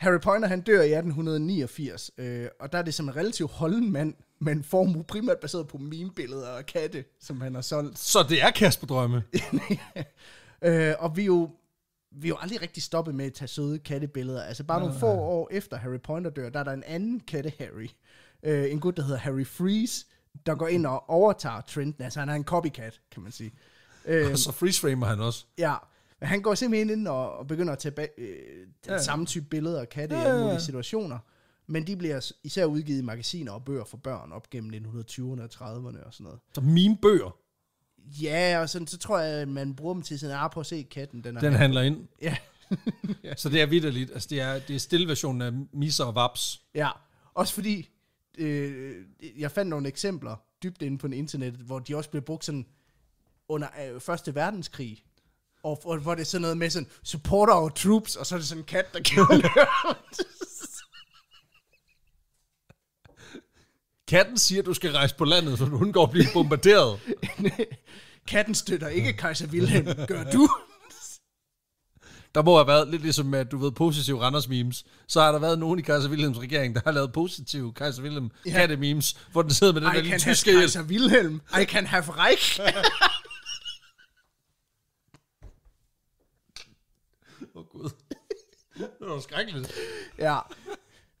Harry Potter, han dør i 1889, øh, og der er det som en relativt holden mand, men formue primært baseret på meme-billeder og katte, som han har solgt. Så det er Kasper Drømme? øh, og vi er jo vi er jo aldrig rigtig stoppet med at tage søde kattebilleder. Altså bare nogle ja. få år efter Harry Potter dør, der er der en anden katte-Harry. Øh, en gut, der hedder Harry Freeze, der går ind og overtager trenden. Altså han er en copycat, kan man sige. Øh, og så freeze-framer han også. Ja, men han går simpelthen ind og, og begynder at tage bag, øh, den ja. samme type billeder og katte ja, ja, ja. i alle mulige situationer. Men de bliver især udgivet i magasiner og bøger for børn op gennem 1920'erne og 30'erne og sådan noget. Så mine bøger? Ja, og sådan, så tror jeg, at man bruger dem til sådan, at ah, på at se katten. Den, den handler ind? Ja. ja. Så det er vidderligt. Altså, det er, det er stillversionen af misser og vaps. Ja, også fordi, øh, jeg fandt nogle eksempler dybt inde på internettet, hvor de også blev brugt sådan under øh, Første Verdenskrig og hvor det er sådan noget med sådan, support our troops, og så er det sådan en kat, der kan Katten siger, at du skal rejse på landet, så du går og blive bombarderet. Katten støtter ikke Kaiser Wilhelm, gør du? der må have været lidt ligesom at du ved, positiv Randers memes. Så har der været nogen i Kaiser Wilhelms regering, der har lavet positive Kaiser Wilhelm ja. katte memes, hvor den sidder med den I der lille tyske... I can have Kaiser Wilhelm. I can have Reich. det var skrækkeligt. Ja.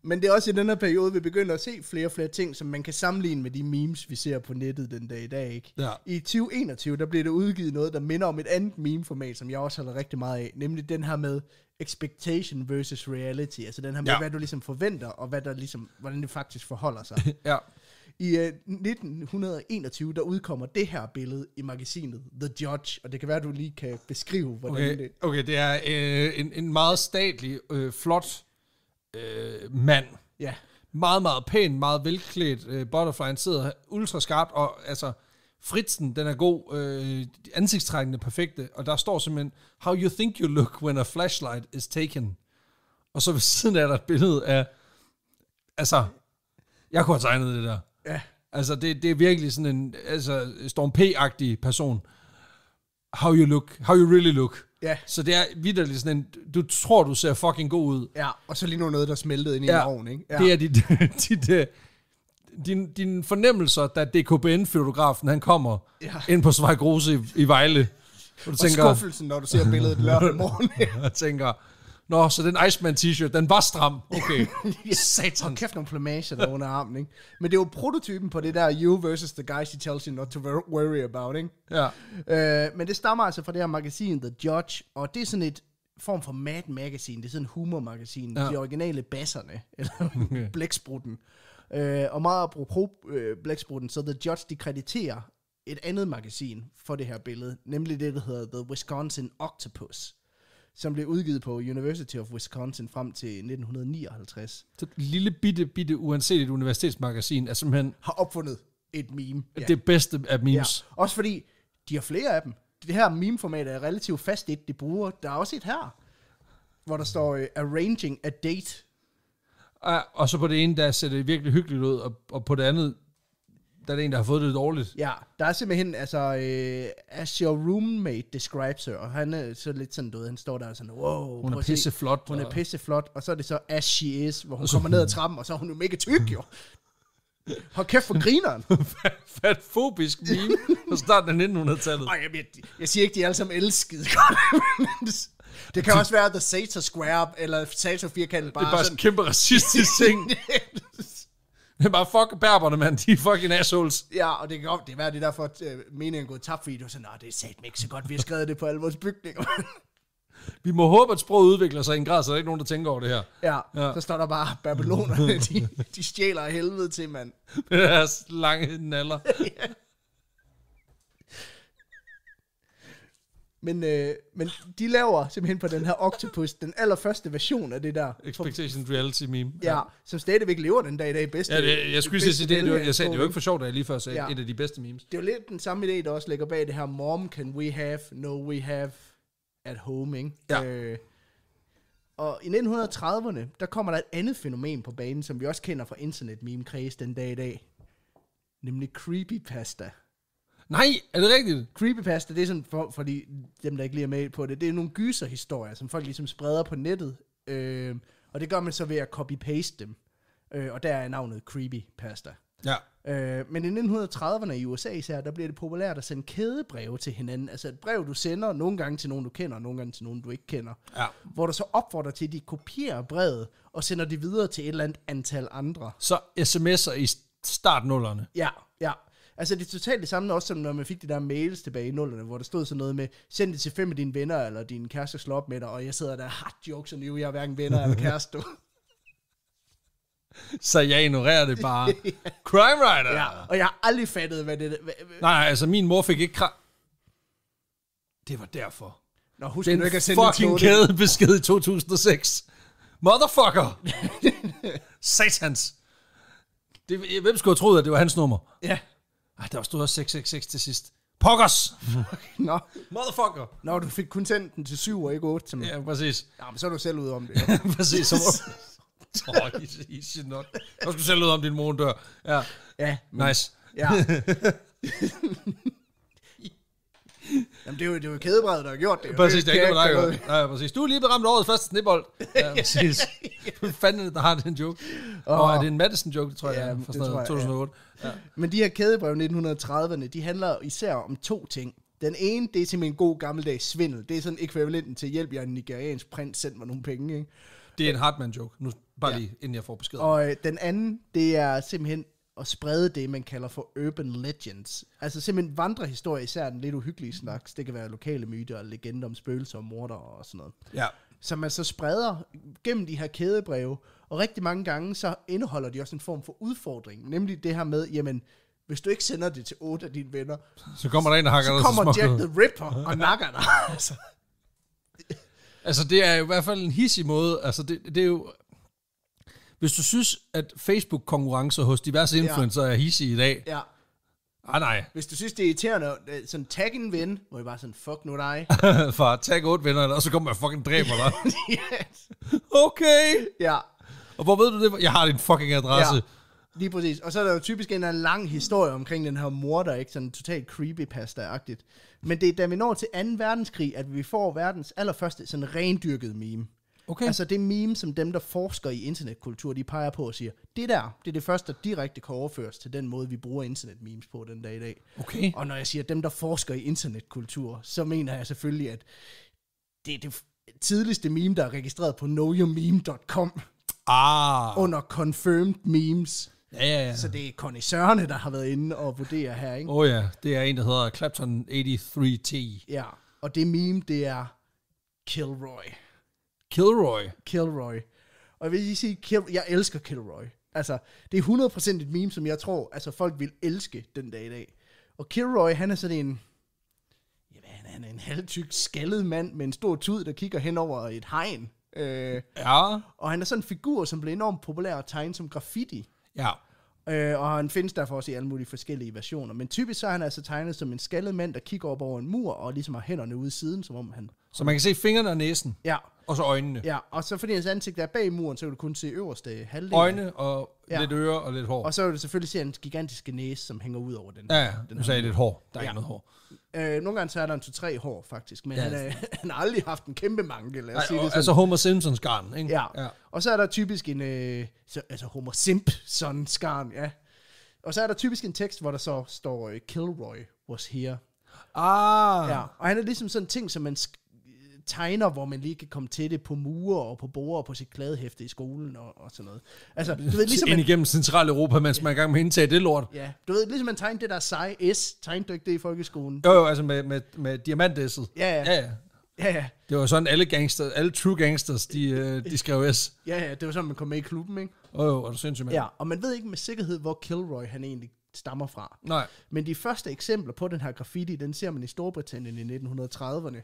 Men det er også i den her periode, vi begynder at se flere og flere ting, som man kan sammenligne med de memes, vi ser på nettet den dag i dag. Ikke? Ja. I 2021, der bliver der udgivet noget, der minder om et andet meme-format, som jeg også holder rigtig meget af, nemlig den her med expectation versus reality. Altså den her med, ja. hvad du ligesom forventer, og hvad der ligesom, hvordan det faktisk forholder sig. ja. I uh, øh, 1921, der udkommer det her billede i magasinet The Judge, og det kan være, at du lige kan beskrive, hvordan okay, det er. Okay, det er øh, en, en meget statlig, øh, flot øh, mand. Ja. Meget, meget pæn, meget velklædt. Øh, Butterflyen sidder ultra skarpt, og altså, Fritzen, den er god. Øh, ansigtstrækkende perfekte, og der står simpelthen, How you think you look when a flashlight is taken. Og så ved siden af der et billede af, altså, jeg kunne have tegnet det der. Ja. Altså, det, det er virkelig sådan en altså, Storm P-agtig person. How you look. How you really look. Ja. Så det er vidderlig sådan en, du tror, du ser fucking god ud. Ja, og så lige nu noget, der smeltede ind i ja. en ovn, ikke? Ja. Det er dit, dit, uh, din, din fornemmelser, da DKBN-fotografen han kommer ja. ind på Svejgrose i, i Vejle. Og, du og tænker, skuffelsen, når du ser billedet lørdag morgen. og tænker, Nå, så den Iceman t-shirt, den var stram. Okay. Satan. Hold kæft, nogle plumage der under armen, ikke? Men det er jo prototypen på det der you versus the guys he tells you not to worry about, ikke? Ja. Øh, men det stammer altså fra det her magasin, The Judge, og det er sådan et form for Mad Magazine, det er sådan et humormagasin, ja. de originale basserne, eller okay. blæksprutten. Øh, og meget apropos øh, blæksprutten, så The Judge, de krediterer et andet magasin for det her billede, nemlig det, der hedder The Wisconsin Octopus som blev udgivet på University of Wisconsin frem til 1959. Så et lille bitte, bitte uanset et universitetsmagasin er simpelthen... Har opfundet et meme. Ja. Det bedste af memes. Ja. Også fordi, de har flere af dem. Det her meme-format er relativt fast et, de bruger. Der er også et her, hvor der står uh, Arranging a Date. Ah, og så på det ene, der ser det virkelig hyggeligt ud, og, og på det andet, der er det en, der har fået det dårligt. Ja, der er simpelthen, altså, øh, as your roommate describes her, og han er så lidt sådan, du ved, han står der og sådan, wow. Hun er pisseflot. Hun er pisseflot, og så er det så, as she is, hvor hun kommer ned ad trappen, og så er hun jo mega tyk, jo. Hold kæft for grineren. Fatfobisk meme fra starten af 1900-tallet. Ej, jeg, jeg, jeg siger ikke, de er alle sammen elskede godt, det, kan også være The Sator Square, eller Sator Firkanten. Bare det er bare sådan en kæmpe racistisk ting. Det er bare, fuck berberne, mand. De er fucking assholes. Ja, og det kan godt, det være, det der derfor, at øh, meningen er gået tabt, fordi du så, nej, det er satme ikke så godt, vi har skrevet det på alle vores bygninger. vi må håbe, at sproget udvikler sig i en grad, så der er ikke nogen, der tænker over det her. Ja, ja. så står der bare, babylonerne, de, de stjæler af helvede til, mand. Det deres lange naller. ja. Men, øh, men de laver simpelthen på den her Octopus, den allerførste version af det der. Expectation Reality meme. Ja, ja som stadigvæk lever den dag i dag bedste. Ja, det, jeg skulle sige, det, det, det, jeg sagde, det var ikke for sjovt, da jeg lige før sagde, ja. et af de bedste memes. Det er jo lidt den samme idé, der også ligger bag det her, mom can we have, no we have at home, ikke? Ja. Øh, og i 1930'erne, der kommer der et andet fænomen på banen, som vi også kender fra internet meme kreds den dag i dag. Nemlig creepypasta. Nej, er det rigtigt? Creepypasta, det er sådan, for, for de, dem der ikke lige er med på det, det er nogle gyserhistorier, som folk ligesom spreder på nettet. Øh, og det gør man så ved at copy-paste dem. Øh, og der er navnet Creepypasta. Ja. Øh, men i 1930'erne i USA især, der bliver det populært at sende kædebreve til hinanden. Altså et brev, du sender nogle gange til nogen, du kender, og nogle gange til nogen, du ikke kender. Ja. Hvor du så opfordrer til, at de kopierer brevet, og sender det videre til et eller andet antal andre. Så sms'er i startnullerne. Ja, Altså, det er totalt det samme, også som når man fik de der mails tilbage i nullerne, hvor der stod sådan noget med, send det til fem af dine venner, eller din kæreste slår op med dig, og jeg sidder der, hard jokes og jeg er hverken venner eller kæreste. Så jeg ignorerer det bare. ja. Crime Writer! Ja, og jeg har aldrig fattet, hvad det... er. Nej, altså, min mor fik ikke... Kra- det var derfor. Nå, husk Den ikke at sende fucking kæde besked i 2006. Motherfucker! Satans! Det, hvem skulle have troet, at det var hans nummer? Ja. Ej, der stod stået 666 til sidst. Pokkers! Nå, Motherfucker! Nå, du fik kun sendt den til 7 og ikke 8 til mig. Ja, præcis. Ja, men så er du selv ude om det. Ja, præcis. Så var... Åh, oh, easy, easy not. Så skal du selv ud om din mor dør. Ja, Ja, nice. ja. Jamen, det er jo, det er jo kædebrædet, der har gjort det. Præcis, det er ikke noget, der Nej, præcis. Du er lige blevet ramt årets første snibbold. Ja, præcis. Hvem fanden der har den joke? Og oh. er det en Madison-joke, det tror jeg, ja, fra sådan Jeg, 2008. Ja. ja. Men de her kædebrev 1930'erne, de handler især om to ting. Den ene, det er simpelthen en god gammeldags svindel. Det er sådan ekvivalenten til hjælp, jeg en nigeriansk prins, send mig nogle penge, ikke? Det er en Hartmann-joke, nu bare ja. lige, inden jeg får besked. Og øh, den anden, det er simpelthen at sprede det, man kalder for urban legends. Altså simpelthen vandrehistorier, især den lidt uhyggelige mm. slags. Det kan være lokale myter og legender om spøgelser og morder og sådan noget. Ja. Som man så spreder gennem de her kædebreve. Og rigtig mange gange, så indeholder de også en form for udfordring. Nemlig det her med, jamen, hvis du ikke sender det til otte af dine venner, så kommer der en, der hakker dig så kommer Jack the Ripper og nakker dig. altså. altså, det er i hvert fald en hissig måde. Altså, det, det er jo hvis du synes, at Facebook-konkurrencer hos diverse influencer ja. er hisse i dag, ja. Ah, nej. Hvis du synes, det er irriterende, øh, sådan tag en ven, hvor jeg bare sådan, fuck nu dig. Far, tag otte venner, og så kommer jeg fucking dræber dig. yes. Okay. Ja. Og hvor ved du det? Jeg har din fucking adresse. Ja. Lige præcis. Og så er der jo typisk en lang historie omkring den her morder, ikke? Sådan totalt creepypasta-agtigt. Men det er da vi når til 2. verdenskrig, at vi får verdens allerførste sådan rendyrket meme. Okay. Altså det meme, som dem, der forsker i internetkultur, de peger på og siger, det der, det er det første, der direkte kan overføres til den måde, vi bruger internetmemes på den dag i dag. Okay. Og når jeg siger dem, der forsker i internetkultur, så mener jeg selvfølgelig, at det er det tidligste meme, der er registreret på knowyourmeme.com. Ah. Under confirmed memes. Ja, ja, ja. Så det er Sørne, der har været inde og vurdere her, ikke? Åh oh, ja, det er en, der hedder Clapton 83T. Ja, og det meme, det er Kilroy. Kilroy. Kilroy. Og jeg vil lige sige, Kil jeg elsker Kilroy. Altså, det er 100% et meme, som jeg tror, altså folk vil elske den dag i dag. Og Kilroy, han er sådan en... Jamen, han er en halvtyk, skaldet mand med en stor tud, der kigger hen over et hegn. Øh, ja. Og han er sådan en figur, som blev enormt populær at tegne som graffiti. Ja. Øh, og han findes derfor også i alle mulige forskellige versioner. Men typisk så er han altså tegnet som en skaldet mand, der kigger op over en mur og ligesom har hænderne ude i siden, som om han... Så man kan se fingrene og næsen. Ja. Og så øjnene. Ja, og så fordi hans ansigt er bag muren, så vil du kun se øverste halvdel. Øjne og ja. lidt ører og lidt hår. Og så vil du selvfølgelig se hans gigantiske næse, som hænger ud over den. Ja, Den du sagde lidt hår. Der er ja. ikke noget hår. Øh, nogle gange så er der en to-tre hår, faktisk. Men ja. han, øh, han har aldrig haft en kæmpe manke, lad os Nej, sige og, det Altså Homer Simpsons garn, ikke? Ja. ja. Og så er der typisk en... Øh, så, altså Homer Simpsons garn, ja. Og så er der typisk en tekst, hvor der så står, øh, Kilroy was here. Ah. Ja, og han er ligesom sådan en ting, som man tegner, hvor man lige kan komme til det på mure og på borde og på sit kladehæfte i skolen og, og sådan noget. Altså, du ved, ligesom Ind igennem Centraleuropa, mens ja. man er i gang med at indtage det lort. Ja, du ved, ligesom man tegnede det der seje S, tegnede det i folkeskolen. Jo, jo, altså med, med, med diamantesset. Ja, ja. ja, ja. Ja, ja. Det var sådan, alle gangsters, alle true gangsters, de, øh, de skrev S. Ja, ja, det var sådan, man kom med i klubben, ikke? Jo, oh, jo, er du sindssygt, med. Ja, og man ved ikke med sikkerhed, hvor Kilroy han egentlig stammer fra. Nej. Men de første eksempler på den her graffiti, den ser man i Storbritannien i 1930'erne.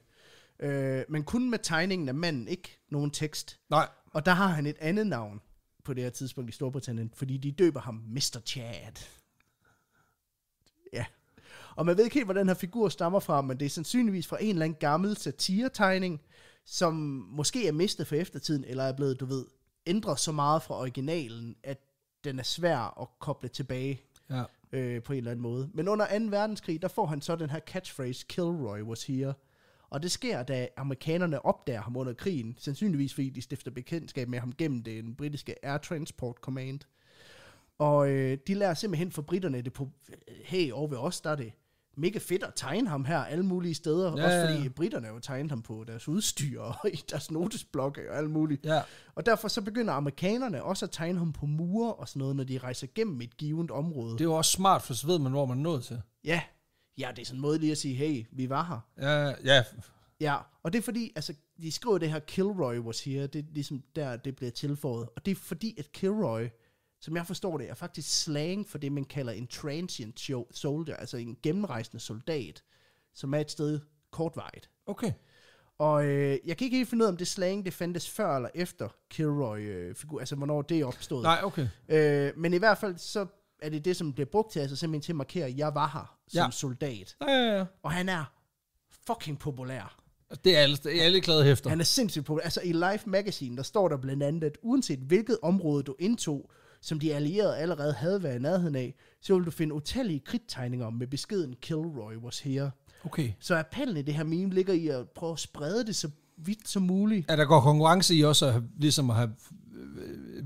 Øh, men kun med tegningen af manden, ikke nogen tekst. Nej. Og der har han et andet navn på det her tidspunkt i Storbritannien, fordi de døber ham Mr. Chad. Ja. Og man ved ikke helt, hvor den her figur stammer fra, men det er sandsynligvis fra en eller anden gammel satiretegning, som måske er mistet for eftertiden, eller er blevet, du ved, ændret så meget fra originalen, at den er svær at koble tilbage ja. øh, på en eller anden måde. Men under 2. verdenskrig, der får han så den her catchphrase, Kilroy was here, og det sker, da amerikanerne opdager ham under krigen, sandsynligvis fordi de stifter bekendtskab med ham gennem den britiske Air Transport Command. Og øh, de lærer simpelthen for britterne det på, øh, hey, over ved os, der er det mega fedt at tegne ham her alle mulige steder. Ja, også fordi ja. britterne jo tegnede ham på deres udstyr og i deres notesblokke og alt muligt. Ja. Og derfor så begynder amerikanerne også at tegne ham på mure og sådan noget, når de rejser gennem et givet område. Det er jo også smart, for så ved man, hvor man er nået til. Ja, ja, det er sådan en måde lige at sige, hey, vi var her. Ja, ja. Ja, og det er fordi, altså, de skriver det her, Kilroy was here, det er ligesom der, det bliver tilføjet. Og det er fordi, at Kilroy, som jeg forstår det, er faktisk slang for det, man kalder en transient soldier, altså en gennemrejsende soldat, som er et sted kortvarigt. Okay. Og øh, jeg kan ikke helt finde ud af, om det slang, det fandtes før eller efter Kilroy-figur, øh, altså hvornår det opstod. Nej, okay. Øh, men i hvert fald, så er det det, som bliver brugt til, altså simpelthen til at markere, at jeg var her som ja. soldat. Ja, ja, ja. Og han er fucking populær. Altså, det er alle, alle klæde hæfter. Han er sindssygt populær. Altså i Life Magazine, der står der blandt andet, at uanset hvilket område du indtog, som de allierede allerede havde været i nærheden af, så vil du finde utallige kridttegninger med beskeden Kilroy was here. Okay. Så appellen i det her meme ligger i at prøve at sprede det så vidt som muligt. Er der går konkurrence i også at, ligesom at have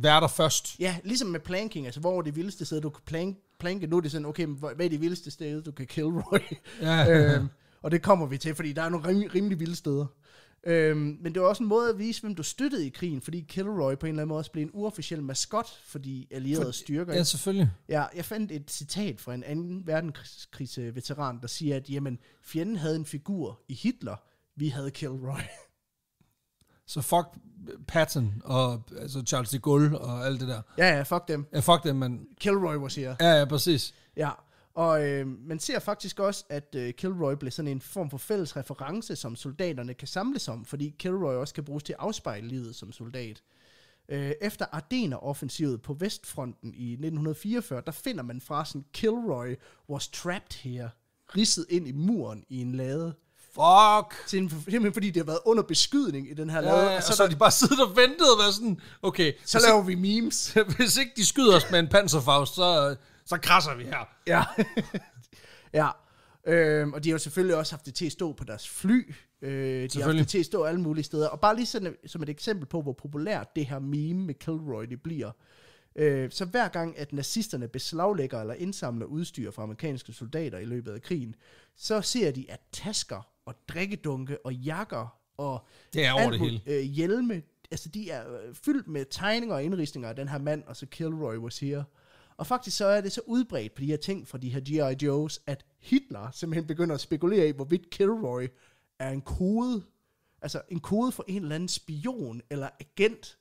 der først. Ja, ligesom med planking, altså hvor er det vildeste sted, du kan plank, planke, nu er det sådan, okay, hvad er det vildeste sted, du kan Roy? Ja. øhm, og det kommer vi til, fordi der er nogle rimelig, rimelig vilde steder. Øhm, men det var også en måde at vise, hvem du støttede i krigen, fordi Kilroy på en eller anden måde også blev en uofficiel maskot for de allierede for, styrker. Ja, selvfølgelig. Ja, jeg fandt et citat fra en anden verdenskrigsveteran, der siger, at jamen, fjenden havde en figur i Hitler, vi havde Kilroy. Så fuck Patton og altså Charles de Gaulle og alt det der. Ja, ja, fuck dem. Ja, fuck dem, men... Kilroy var her. Ja, ja, præcis. Ja, og øh, man ser faktisk også, at øh, Kilroy bliver sådan en form for fælles reference, som soldaterne kan samles om, fordi Kilroy også kan bruges til at afspejle livet som soldat. Øh, efter ardena offensivet på Vestfronten i 1944, der finder man frasen, Kilroy was trapped here, ridset ind i muren i en lade. Fuck! Simpelthen fordi det har været under beskydning i den her ja, lade. Ja, og så, og så der, de bare siddet og ventet og været sådan, okay. Så laver ikke, vi memes. Hvis ikke de skyder os med en panserfaust, så, så krasser vi her. Ja. ja. Øhm, og de har jo selvfølgelig også haft det til at stå på deres fly. Øh, de har haft det til at stå alle mulige steder. Og bare lige sådan, som et eksempel på, hvor populært det her meme med Kilroy det bliver. Øh, så hver gang, at nazisterne beslaglægger eller indsamler udstyr fra amerikanske soldater i løbet af krigen, så ser de, at tasker og drikkedunke og jakker og det er over det hele. Øh, hjelme. Altså, de er øh, fyldt med tegninger og indrigsninger af den her mand, og så Kilroy was here. Og faktisk så er det så udbredt på de her ting fra de her G.I. Joes, at Hitler simpelthen begynder at spekulere i, hvorvidt Kilroy er en kode, altså en kode for en eller anden spion eller agent.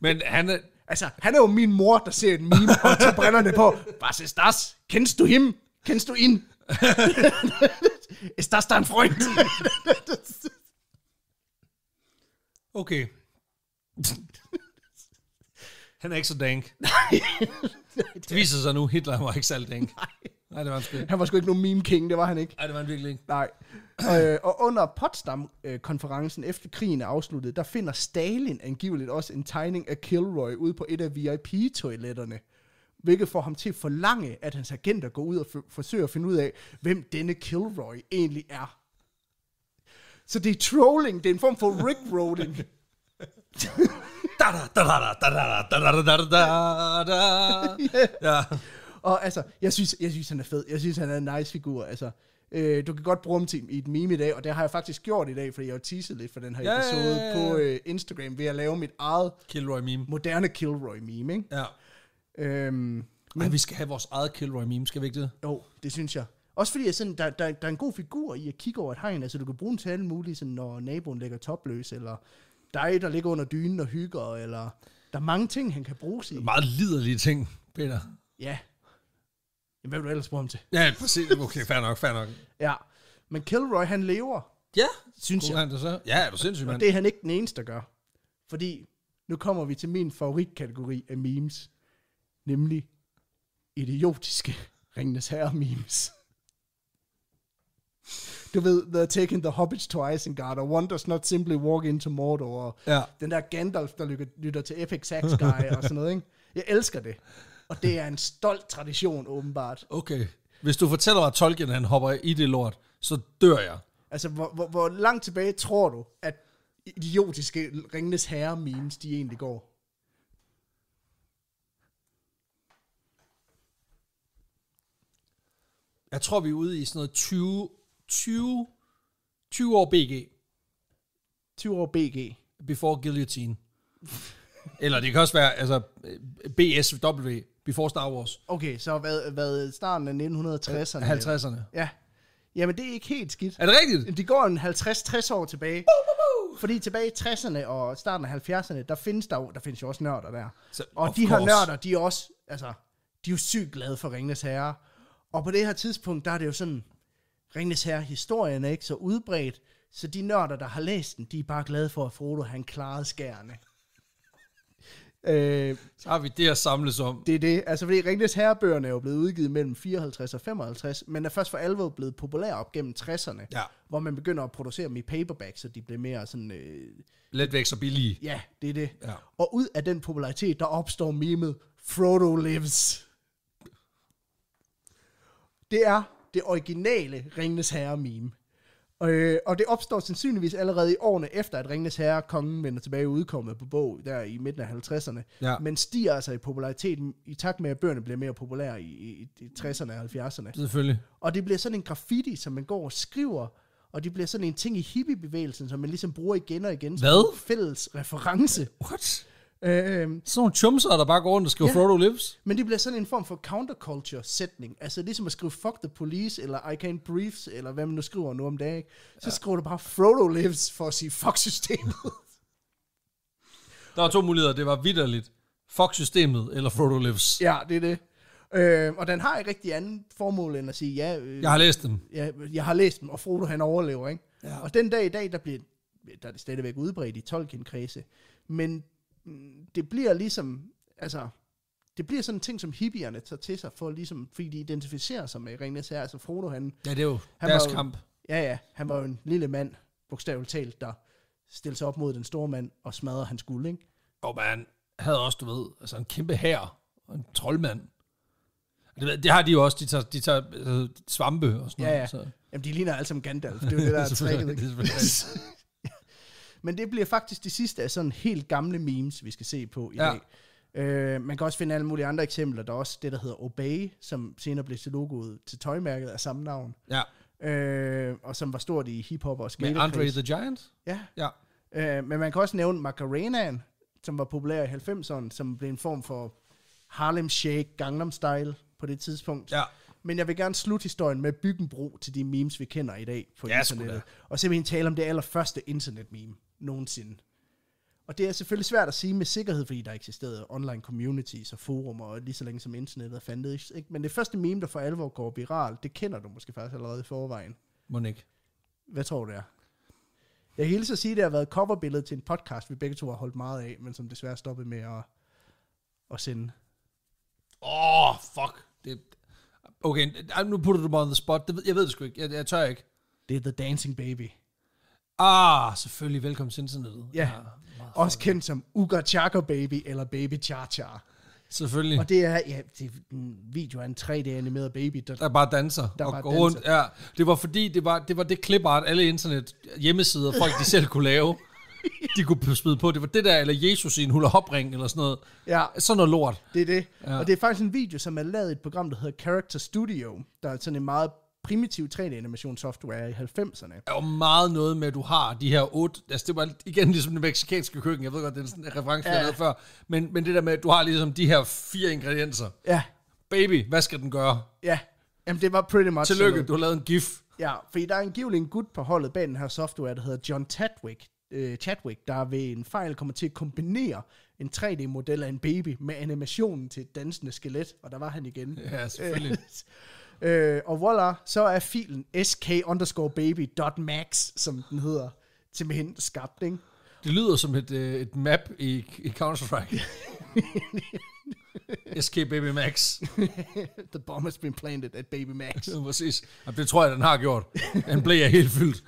Men han er... Altså, han er jo min mor, der ser en meme og tager brænderne på. Hvad siger das? Kender du ham? Kender du ind? Ist das dein Freund? okay. Han er ikke så dank. Det viser sig nu, Hitler var ikke særlig dank. Nej. Nej, det var han sgu ikke. Han var sgu ikke nogen meme king, det var han ikke. Nej, det var han virkelig ikke. Nej. Og, øh, og under Potsdam-konferencen efter krigen er afsluttet, der finder Stalin angiveligt også en tegning af Kilroy ude på et af VIP-toiletterne hvilket får ham til at forlange, at hans agenter går ud og f- forsøger at finde ud af, hvem denne Kilroy egentlig er. Så det er trolling, det er en form for rickrolling. ja. Og altså, jeg synes, jeg synes, han er fed. Jeg synes, han er en nice figur. Altså, øh, du kan godt bruge ham til i et meme i dag, og det har jeg faktisk gjort i dag, fordi jeg har teaset lidt for den her episode episode ja, ja, ja. på øh, Instagram ved at lave mit eget Kilroy meme. moderne Kilroy meme. Ikke? Ja. Øhm, men, Ej, vi skal have vores eget Kilroy meme, skal vi ikke det? Jo, det synes jeg. Også fordi, sådan, der, der, der er en god figur i at kigge over et hegn. Altså, du kan bruge den til alle mulige, sådan, når naboen ligger topløs, eller dig, der ligger under dynen og hygger, eller... Der er mange ting, han kan bruges i. Meget liderlige ting, Peter. Ja. Jamen, hvad vil du ellers bruge ham til? Ja, præcis. Okay, fair nok, fair nok. ja. Men Kilroy, han lever. Ja, synes jeg. Han det så? Ja, er du sindssyg, mand. Og det er han ikke den eneste, der gør. Fordi nu kommer vi til min favoritkategori af memes nemlig idiotiske Ringnes Herre-memes. Du ved, The taking the hobbits to Isengard, og one does not simply walk into Mordor, og ja. den der Gandalf, der lytter, lytter til Epic Sax Guy og sådan noget, ikke? Jeg elsker det. Og det er en stolt tradition, åbenbart. Okay. Hvis du fortæller mig, at Tolkien han hopper i det lort, så dør jeg. Altså, hvor, hvor, hvor langt tilbage tror du, at idiotiske Ringnes Herre-memes, de egentlig går? jeg tror, vi er ude i sådan noget 20, 20, 20 år BG. 20 år BG. Before Guillotine. Eller det kan også være, altså, BSW, Before Star Wars. Okay, så hvad, hvad starten af 1960'erne? 50'erne. Ja. Jamen, det er ikke helt skidt. Er det rigtigt? De går en 50-60 år tilbage. Fordi tilbage i 60'erne og starten af 70'erne, der findes der der findes jo også nørder der. Så, og de course. her nørder, de er også, altså, de er jo sygt glade for Ringnes Herre. Og på det her tidspunkt, der er det jo sådan, Ringnes her historien er ikke så udbredt, så de nørder, der har læst den, de er bare glade for, at Frodo han klarede skærene. Øh, så har vi det at samles om. Det er det. Altså, fordi Ringnes Herrebøgerne er jo blevet udgivet mellem 54 og 55, men er først for alvor blevet populære op gennem 60'erne, ja. hvor man begynder at producere dem i paperback, så de bliver mere sådan... Øh, Let væk så billige. Ja, det er det. Ja. Og ud af den popularitet, der opstår memet Frodo Lives det er det originale Ringnes Herre-meme. Øh, og det opstår sandsynligvis allerede i årene efter, at Ringnes Herre kongen vender tilbage udkommet på bog der i midten af 50'erne. Ja. Men stiger altså i populariteten i takt med, at bøgerne bliver mere populære i, i, i 60'erne og 70'erne. Selvfølgelig. Og det bliver sådan en graffiti, som man går og skriver, og det bliver sådan en ting i hippiebevægelsen, som man ligesom bruger igen og igen. Hvad? Som fælles reference. What? Øh, sådan nogle chumser, der bare går rundt og skriver ja, Frodo lives. Men det bliver sådan en form for counterculture-sætning. Altså ligesom at skrive fuck the police, eller I can't breathe, eller hvad man nu skriver nu om dagen. Så ja. skriver du bare Frodo lives for at sige fuck systemet. der var to muligheder. Det var vidderligt. Fuck systemet, eller Frodo lives. Ja, det er det. Øh, og den har ikke rigtig anden formål end at sige, ja... Øh, jeg har læst dem. Ja, jeg har læst dem, og Frodo han overlever, ikke? Ja. Og den dag i dag, der bliver der er det stadigvæk udbredt i Tolkien-kredse. Men Mm, det bliver ligesom, altså, det bliver sådan en ting, som hippierne tager til sig, for ligesom, fordi de identificerer sig med Ringnes her. Altså Frodo, han... Ja, det er jo han deres var jo, kamp. Ja, ja. Han var jo en lille mand, bogstaveligt talt, der stillede sig op mod den store mand og smadrede hans guld, ikke? Og man havde også, du ved, altså en kæmpe hær og en troldmand. Det, det har de jo også, de tager, de tager øh, svampe og sådan ja, ja. noget. Så. Jamen, de ligner alle sammen Gandalf, det er jo det, der er tricket. Men det bliver faktisk det sidste af sådan helt gamle memes, vi skal se på i ja. dag. Øh, man kan også finde alle mulige andre eksempler. Der er også det, der hedder Obey, som senere blev til logoet til tøjmærket af samme navn. Ja. Øh, og som var stort i hiphop og skater. Med Andre the Giant? Ja. ja. Øh, men man kan også nævne Macarenaen, som var populær i 90'erne, som blev en form for Harlem Shake, Gangnam Style på det tidspunkt. Ja. Men jeg vil gerne slutte historien med at bygge en bro til de memes, vi kender i dag på ja, internettet. Og simpelthen tale om det allerførste internet-meme nogensinde. Og det er selvfølgelig svært at sige med sikkerhed, fordi der eksisterede online communities og forumer, og lige så længe som internettet fandtes. Ikke? Men det første meme, der for alvor går viral, det kender du måske faktisk allerede i forvejen. Monique. Hvad tror du, det er? Jeg kan hilse at sige, at det har været coverbilledet til en podcast, vi begge to har holdt meget af, men som desværre stoppede med at, at sende. Åh, oh, fuck. Det, okay, nu putter du mig on the spot. Det, jeg ved det sgu ikke. Jeg, jeg tør ikke. Det er The Dancing Baby. Ah, selvfølgelig. Velkommen til internettet. Ja. ja også kendt som Uga Chaka Baby eller Baby Cha Cha. Selvfølgelig. Og det er, ja, det er en video af en 3D-animeret baby, der, der bare danser der og bare går danser. rundt. Ja, det var fordi, det var det, var det klipart, alle internet hjemmesider, folk de selv kunne lave, de kunne spide på. Det var det der, eller Jesus i en hula hopring eller sådan noget. Ja. Sådan noget lort. Det er det. Ja. Og det er faktisk en video, som er lavet i et program, der hedder Character Studio, der er sådan en meget primitiv 3D-animationssoftware i 90'erne. Det er jo meget noget med, at du har de her otte... Altså, det var igen ligesom det meksikanske køkken. Jeg ved godt, det er sådan en reference, vi ja. før. Men, men det der med, at du har ligesom de her fire ingredienser. Ja. Baby, hvad skal den gøre? Ja. Jamen, det var pretty much... Tillykke, du har lavet en gif. Ja, fordi der er angiveligt en gut på holdet bag den her software, der hedder John Tadwick, øh, Chadwick, der ved en fejl kommer til at kombinere en 3D-model af en baby med animationen til et dansende skelet, og der var han igen. Ja, selvfølgelig. Øh, og voila, så er filen sk underscore max, som den hedder, simpelthen skabt, ikke? Det lyder som et, øh, et map i, i Counter-Strike. SK Baby Max. The bomb has been planted at Baby Max. Præcis. Og det tror jeg, den har gjort. Den blev jeg helt fyldt.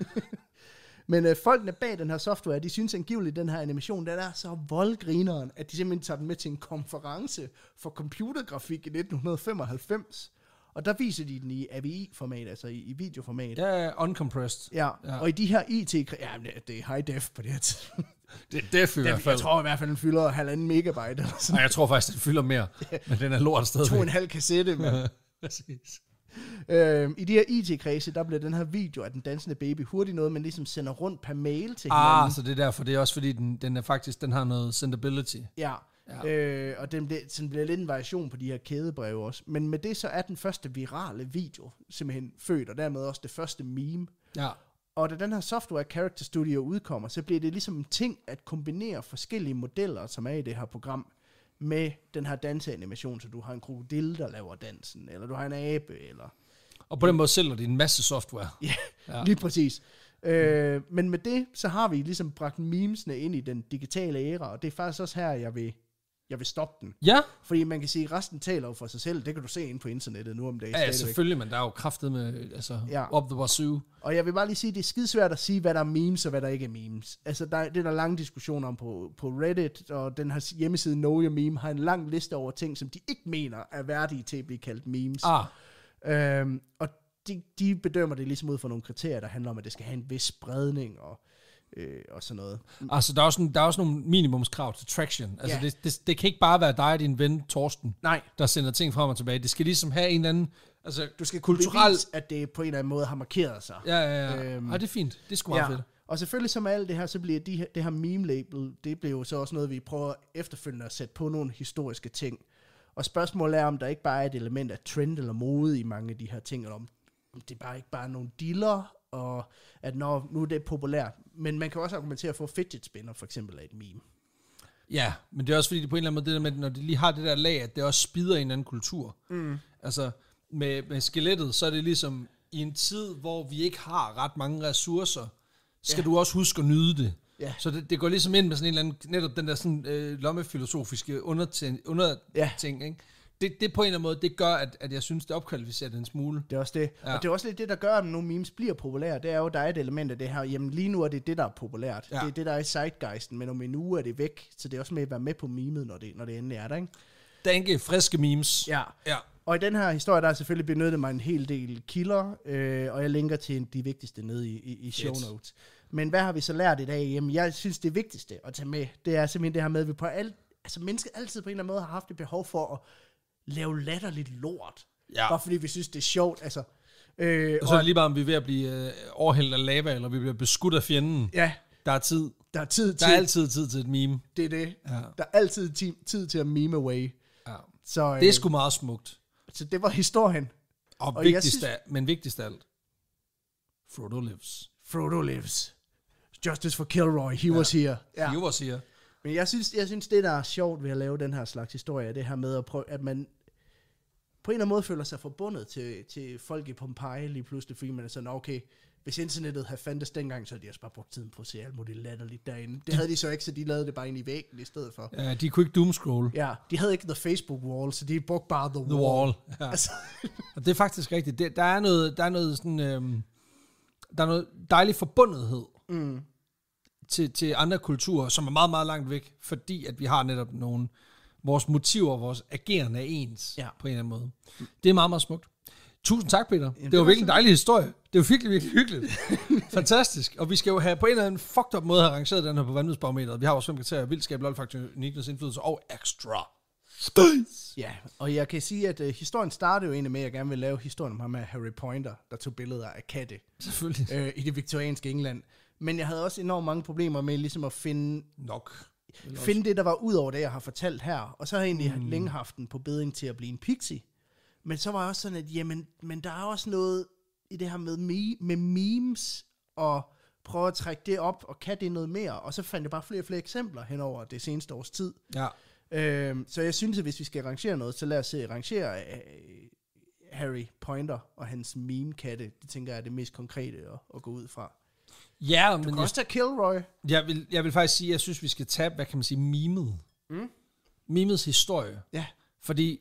Men øh, folkene bag den her software, de synes angiveligt, at den her animation, den er så voldgrineren, at de simpelthen tager den med til en konference for computergrafik i 1995. Og der viser de den i AVI-format, altså i, i videoformat. Ja, ja, uncompressed. Ja. ja, og i de her IT... Ja, det er high def på det her Det er def i hvert fald. Jeg tror i hvert fald, den fylder halvanden megabyte. Eller sådan. Nej, jeg tror faktisk, den fylder mere. Men den er lort stadigvæk. To og en halv kassette, men... præcis. Øhm, I de her IT-kredse, der bliver den her video af den dansende baby hurtigt noget, man ligesom sender rundt per mail til ah, hinanden. Ah, så det er derfor. Det er også fordi, den, den er faktisk, den har noget sendability. Ja, Ja. Øh, og den bliver, sådan bliver lidt en variation på de her kædebreve også. Men med det så er den første virale video simpelthen født, og dermed også det første meme. Ja. Og da den her software Character Studio udkommer, så bliver det ligesom en ting at kombinere forskellige modeller, som er i det her program, med den her danseanimation, så du har en krokodil, der laver dansen, eller du har en abe, eller... Og på den måde sælger det en masse software. ja, ja. lige præcis. Øh, men med det, så har vi ligesom bragt memesene ind i den digitale æra, og det er faktisk også her, jeg vil jeg vil stoppe den. Ja. Fordi man kan sige, at resten taler jo for sig selv. Det kan du se inde på internettet nu om dagen. Ja, ja selvfølgelig, men der er jo kraftet med altså, ja. up the wazoo. Og jeg vil bare lige sige, at det er skidesvært at sige, hvad der er memes og hvad der ikke er memes. Altså, der, det er der lange diskussioner om på, på Reddit, og den her hjemmeside Know Your Meme har en lang liste over ting, som de ikke mener er værdige til at blive kaldt memes. Ah. Øhm, og de, de bedømmer det ligesom ud fra nogle kriterier, der handler om, at det skal have en vis spredning, og øh, og sådan noget. Altså, der er også, en, der er også nogle minimumskrav til traction. Altså, ja. det, det, det kan ikke bare være dig og din ven Torsten, Nej. der sender ting frem og tilbage. Det skal ligesom have en eller anden... Altså, du skal kulturelt... Bevise, at det på en eller anden måde har markeret sig. Ja, ja, ja. Øhm, ja ah, det er fint. Det er sgu meget ja. fedt. Og selvfølgelig som alt det her, så bliver de her, det her meme-label, det bliver jo så også noget, vi prøver efterfølgende at sætte på nogle historiske ting. Og spørgsmålet er, om der ikke bare er et element af trend eller mode i mange af de her ting, eller om det bare ikke bare er nogle dealer, og at når nu er det populært. Men man kan også argumentere for, at fidget spinner for eksempel er et meme. Ja, men det er også fordi, det på en eller anden måde, det der med, når de lige har det der lag, at det også spider i en anden kultur. Mm. Altså, med, med skelettet, så er det ligesom, i en tid, hvor vi ikke har ret mange ressourcer, skal ja. du også huske at nyde det. Ja. Så det, det går ligesom ind med sådan en eller anden, netop den der sådan, øh, lommefilosofiske underting, underting ja. ikke? det, det på en eller anden måde, det gør, at, at jeg synes, det opkvalificerer den smule. Det er også det. Ja. Og det er også lidt det, der gør, at nogle memes bliver populære. Det er jo, der er et element af det her, jamen lige nu er det det, der er populært. Ja. Det er det, der er i zeitgeisten, men om en uge er det væk. Så det er også med at være med på memet, når det, når det endelig er der, ikke? Danke, friske memes. Ja. ja. Og i den her historie, der er selvfølgelig benyttet mig en hel del kilder, øh, og jeg linker til de vigtigste nede i, i, i show notes. Men hvad har vi så lært i dag? Jamen, jeg synes, det vigtigste at tage med, det er simpelthen det her med, at vi på alt, altså mennesket altid på en eller anden måde har haft et behov for at lave latterligt lort. Ja. Bare fordi vi synes, det er sjovt. Altså, øh, og så er det lige bare, om vi er ved at blive øh, overhældt af lava, eller vi bliver beskudt af fjenden. Ja. Der er tid. Der er tid til. Der er altid tid til et meme. Det er det. Ja. Der er altid ti- tid til at meme away. Ja. Så, øh, det er øh, sgu meget smukt. Så det var historien. Og, og vigtigst synes, af, men vigtigst af alt, Frodo lives. Frodo lives. Justice for Kilroy, he ja. was here. Ja. He was here. Men jeg synes, jeg synes, det der er sjovt ved at lave den her slags historie, det her med at prøve, at man på en eller anden måde føler sig forbundet til, til folk i Pompeji lige pludselig, fordi man er sådan, okay, hvis internettet havde fandtes dengang, så havde de også bare brugt tiden på at se alt muligt latterligt derinde. Det havde de så ikke, så de lavede det bare ind i væggen i stedet for. Ja, de kunne ikke doomscroll. Ja, de havde ikke the Facebook wall, så de brugte bare the, the wall. wall. Ja. Altså. Og det er faktisk rigtigt. Det, der, er noget, der er noget sådan... Øhm, der er noget dejlig forbundethed. Mm til, til andre kulturer, som er meget, meget langt væk, fordi at vi har netop nogle, vores motiver, vores agerende er ens ja. på en eller anden måde. Det er meget, meget smukt. Tusind tak, Peter. Jamen, det, var virkelig en dejlig historie. Det var virkelig, virkelig hyggeligt. Fantastisk. Og vi skal jo have på en eller anden fucked up måde have arrangeret den her på vandvidsbarometeret. Vi har vores fem kriterier, vildskab, lolfaktor, uniqueness, indflydelse og ekstra. Space. Ja, og jeg kan sige, at uh, historien startede jo egentlig med, at jeg gerne ville lave historien om ham med Harry Pointer, der tog billeder af katte. Selvfølgelig. Uh, I det viktorianske England. Men jeg havde også enormt mange problemer med ligesom at finde... Nok. Finde det, der var ud over det, jeg har fortalt her. Og så har jeg egentlig mm. længe haft den på beding til at blive en pixie. Men så var jeg også sådan, at jamen, men der er også noget i det her med, me- med memes og prøve at trække det op, og kan det noget mere? Og så fandt jeg bare flere og flere eksempler hen over det seneste års tid. Ja. Øhm, så jeg synes, at hvis vi skal arrangere noget, så lad os se, arrangere uh, øh, Harry Pointer og hans meme-katte. Det tænker jeg er det mest konkrete at, at gå ud fra. Ja, du men kan jeg, også tage Kilroy. Jeg vil, jeg vil faktisk sige, jeg synes, vi skal tage, hvad kan man sige, mimet. Mm. Mimets historie. Ja. Fordi,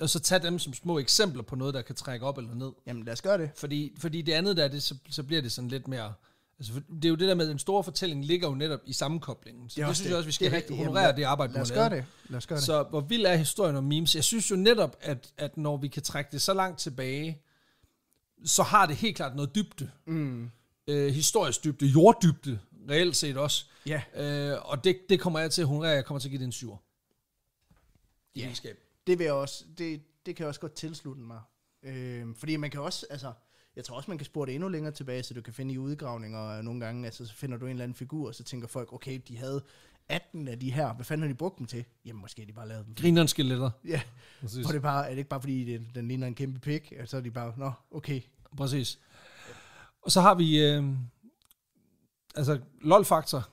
og så tage dem som små eksempler på noget, der kan trække op eller ned. Jamen lad os gøre det. Fordi, fordi det andet der, det, så, så bliver det sådan lidt mere... Altså, det er jo det der med, at den store fortælling ligger jo netop i sammenkoblingen. Så det, det synes det. jeg også, vi skal det rigtig honorere Jamen, det arbejde, lad os gøre det. Lad os gøre det. Så hvor vild er historien om memes? Jeg synes jo netop, at, at når vi kan trække det så langt tilbage, så har det helt klart noget dybde. Mm øh, historisk dybde, jorddybde, reelt set også. Ja. Øh, og det, det kommer jeg til at honorere, jeg kommer til at give det en syver. ja, egenskab. det vil jeg også, det, det kan jeg også godt tilslutte mig. Øh, fordi man kan også, altså, jeg tror også, man kan spore det endnu længere tilbage, så du kan finde i udgravninger nogle gange, altså så finder du en eller anden figur, og så tænker folk, okay, de havde 18 af de her, hvad fanden har de brugt dem til? Jamen, måske de bare lavet dem. Grineren skeletter. Ja, Præcis. og det er, bare, er det ikke bare fordi, den ligner en kæmpe pik, og så er de bare, nå, okay. Præcis. Og så har vi, øh, altså, lol-faktor.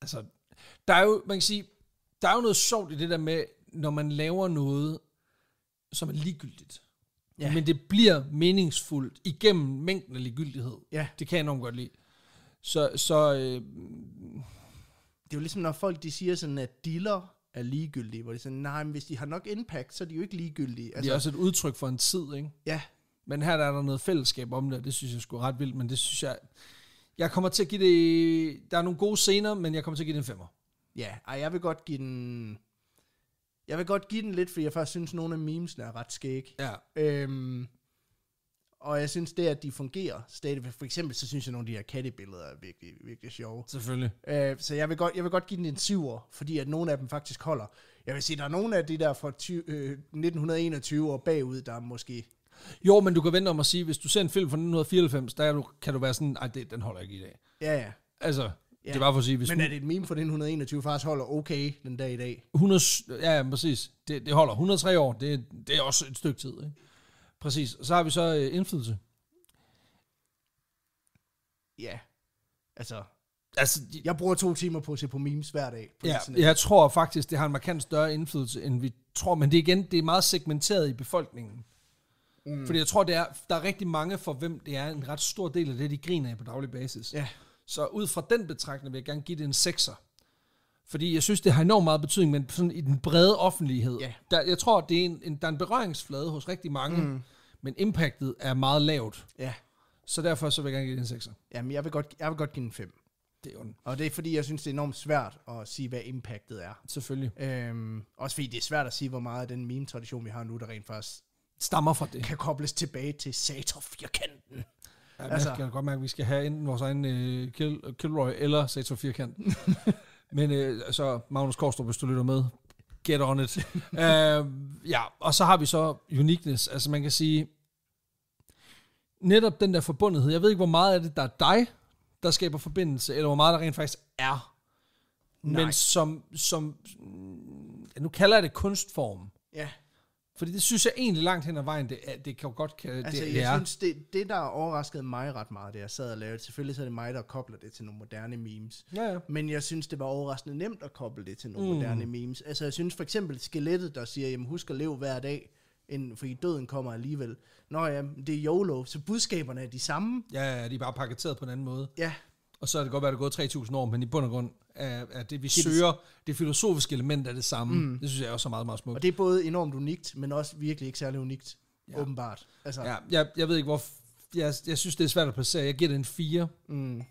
Altså, der er jo, man kan sige, der er jo noget sjovt i det der med, når man laver noget, som er ligegyldigt. Ja. Men det bliver meningsfuldt igennem mængden af ligegyldighed. Ja. Det kan jeg nogen godt lide. Så, så øh, det er jo ligesom, når folk de siger sådan, at dealer er ligegyldige, hvor de siger, nej, men hvis de har nok impact, så er de jo ikke ligegyldige. Altså, det er altså- også et udtryk for en tid, ikke? Ja, men her der er der noget fællesskab om det, og det synes jeg skulle ret vildt, men det synes jeg... Jeg kommer til at give det... Der er nogle gode scener, men jeg kommer til at give den en femmer. Ja, ej, jeg vil godt give den... Jeg vil godt give den lidt, fordi jeg faktisk synes, at nogle af memesene er ret skæg. Ja. Øhm, og jeg synes det, at de fungerer stadig. For eksempel, så synes jeg, at nogle af de her kattebilleder er virkelig, virkelig sjove. Selvfølgelig. Øh, så jeg vil, godt, jeg vil godt give den en syver, fordi at nogle af dem faktisk holder. Jeg vil sige, at der er nogle af de der fra ty, øh, 1921 og bagud, der er måske jo, men du kan vente om at sige, hvis du ser en film fra 1994, der du, kan du være sådan, nej, den holder ikke i dag. Ja, ja. Altså, Ja. Det er bare for at sige, hvis Men er det et meme fra 1921 faktisk holder okay den dag i dag? 100, ja, ja, præcis. Det, det holder 103 år. Det, det er også et stykke tid. Ikke? Præcis. Så har vi så øh, indflydelse. Ja. Altså, altså de, jeg bruger to timer på at se på memes hver dag. På ja, jeg tror faktisk, det har en markant større indflydelse, end vi tror. Men det er igen, det er meget segmenteret i befolkningen. Mm. Fordi jeg tror, det er, der er rigtig mange, for hvem det er en ret stor del af det, de griner af på daglig basis. Ja. Så ud fra den betragtning vil jeg gerne give det en sekser. Fordi jeg synes, det har enormt meget betydning, men sådan i den brede offentlighed. Ja. Der, jeg tror, det er en, en, der er en berøringsflade hos rigtig mange, mm. men impactet er meget lavt. Ja. Så derfor så vil jeg gerne give det en sekser. Jamen, jeg vil godt, jeg vil godt give den 5. Det er ondt. Og det er fordi, jeg synes, det er enormt svært at sige, hvad impactet er. Selvfølgelig. Øhm, også fordi det er svært at sige, hvor meget af den meme-tradition, vi har nu, der rent faktisk stammer fra det. Kan kobles tilbage til Sator-firkanten. Ja, altså. Jeg kan godt mærke, at vi skal have enten vores egen uh, øh, Kill, øh, Kilroy eller Sator-firkanten. Men uh, så Magnus Korstrup, hvis du lytter med, get on it. uh, ja, og så har vi så uniqueness. Altså man kan sige, netop den der forbundethed. Jeg ved ikke, hvor meget af det, der er dig, der skaber forbindelse, eller hvor meget der rent faktisk er. Nej. Men som, som nu kalder jeg det kunstform. Ja. Fordi det synes jeg egentlig langt hen ad vejen, det, er, det kan jo godt kan, altså, det, jeg er. synes, det, det der overraskede mig ret meget, det jeg sad og lavede, selvfølgelig så er det mig, der kobler det til nogle moderne memes. Ja, ja. Men jeg synes, det var overraskende nemt at koble det til nogle mm. moderne memes. Altså jeg synes for eksempel skelettet, der siger, jamen husk at leve hver dag, end, fordi døden kommer alligevel. Nå ja, det er YOLO, så budskaberne er de samme. Ja, ja, de er bare pakketeret på en anden måde. Ja. Og så er det godt være, at det er gået 3.000 år, men i bund og grund af, af det, vi det søger. Det, det filosofiske element er det samme. Mm. Det synes jeg også er meget, meget smukt. Og det er både enormt unikt, men også virkelig ikke særlig unikt, ja. åbenbart. Altså. Ja, jeg, jeg ved ikke, hvor... Jeg, jeg synes, det er svært at placere. Jeg giver det en 4. Mm.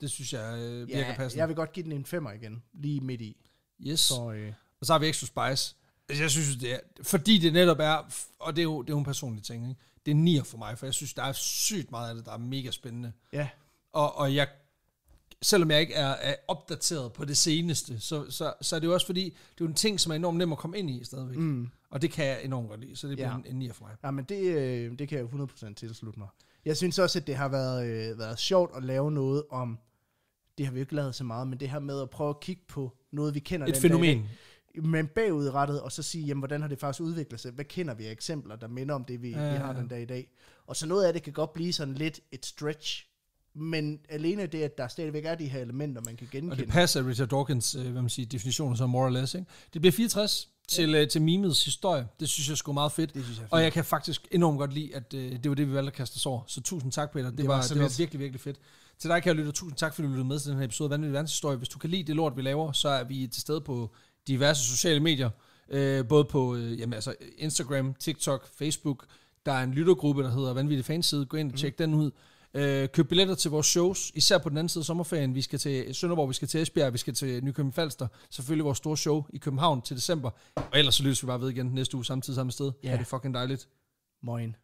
Det synes jeg øh, virker ja, passende. jeg vil godt give den en 5 igen, lige midt i. Yes. Så, øh. Og så har vi Extra Spice. Altså, jeg synes, det er, fordi det netop er, og det er jo, det er jo en personlig ting, ikke? det er nier for mig, for jeg synes, der er sygt meget af det, der er mega spændende. Ja. Og, og jeg selvom jeg ikke er, er opdateret på det seneste, så, så, så er det jo også fordi, det er jo en ting, som er enormt nem at komme ind i stadigvæk. Mm. Og det kan jeg enormt godt lide, så det bliver ja. en, en nier for mig. Ja, men det, øh, det kan jeg 100% tilslutte mig. Jeg synes også, at det har været, øh, været sjovt at lave noget om, det har vi jo ikke lavet så meget, men det her med at prøve at kigge på noget, vi kender. Et fænomen. Dag, men bagudrettet, og så sige, jamen, hvordan har det faktisk udviklet sig? Hvad kender vi af eksempler, der minder om det, vi, ja, ja, ja. vi har den dag i dag? Og så noget af det kan godt blive sådan lidt et stretch, men alene det, at der stadigvæk er de her elementer, man kan genkende. Og det passer Richard Dawkins øh, hvad man siger, definition så more or less. Ikke? Det bliver 64 til, ja. øh, til mimets historie. Det synes jeg sgu meget fedt. Det synes jeg fedt. Og jeg kan faktisk enormt godt lide, at øh, det var det, vi valgte at kaste os over. Så tusind tak, Peter. Det, det, var, var, det var virkelig, virkelig fedt. Til dig, kan jeg lytte, tusind tak, fordi du lyttede med til den her episode af Vanvittig Verdenshistorie. Hvis du kan lide det lort, vi laver, så er vi til stede på diverse sociale medier. Øh, både på øh, jamen, altså Instagram, TikTok, Facebook. Der er en lyttergruppe, der hedder Vanvittig Fanside. Gå ind og mm. tjek mm. den ud. Øh, køb billetter til vores shows, især på den anden side af sommerferien. Vi skal til Sønderborg, vi skal til Esbjerg, vi skal til Nykøbing Falster. Selvfølgelig vores store show i København til december. Og ellers så lyttes vi bare ved igen næste uge samtidig samme sted. Ja. Yeah. Er det fucking dejligt. Moin.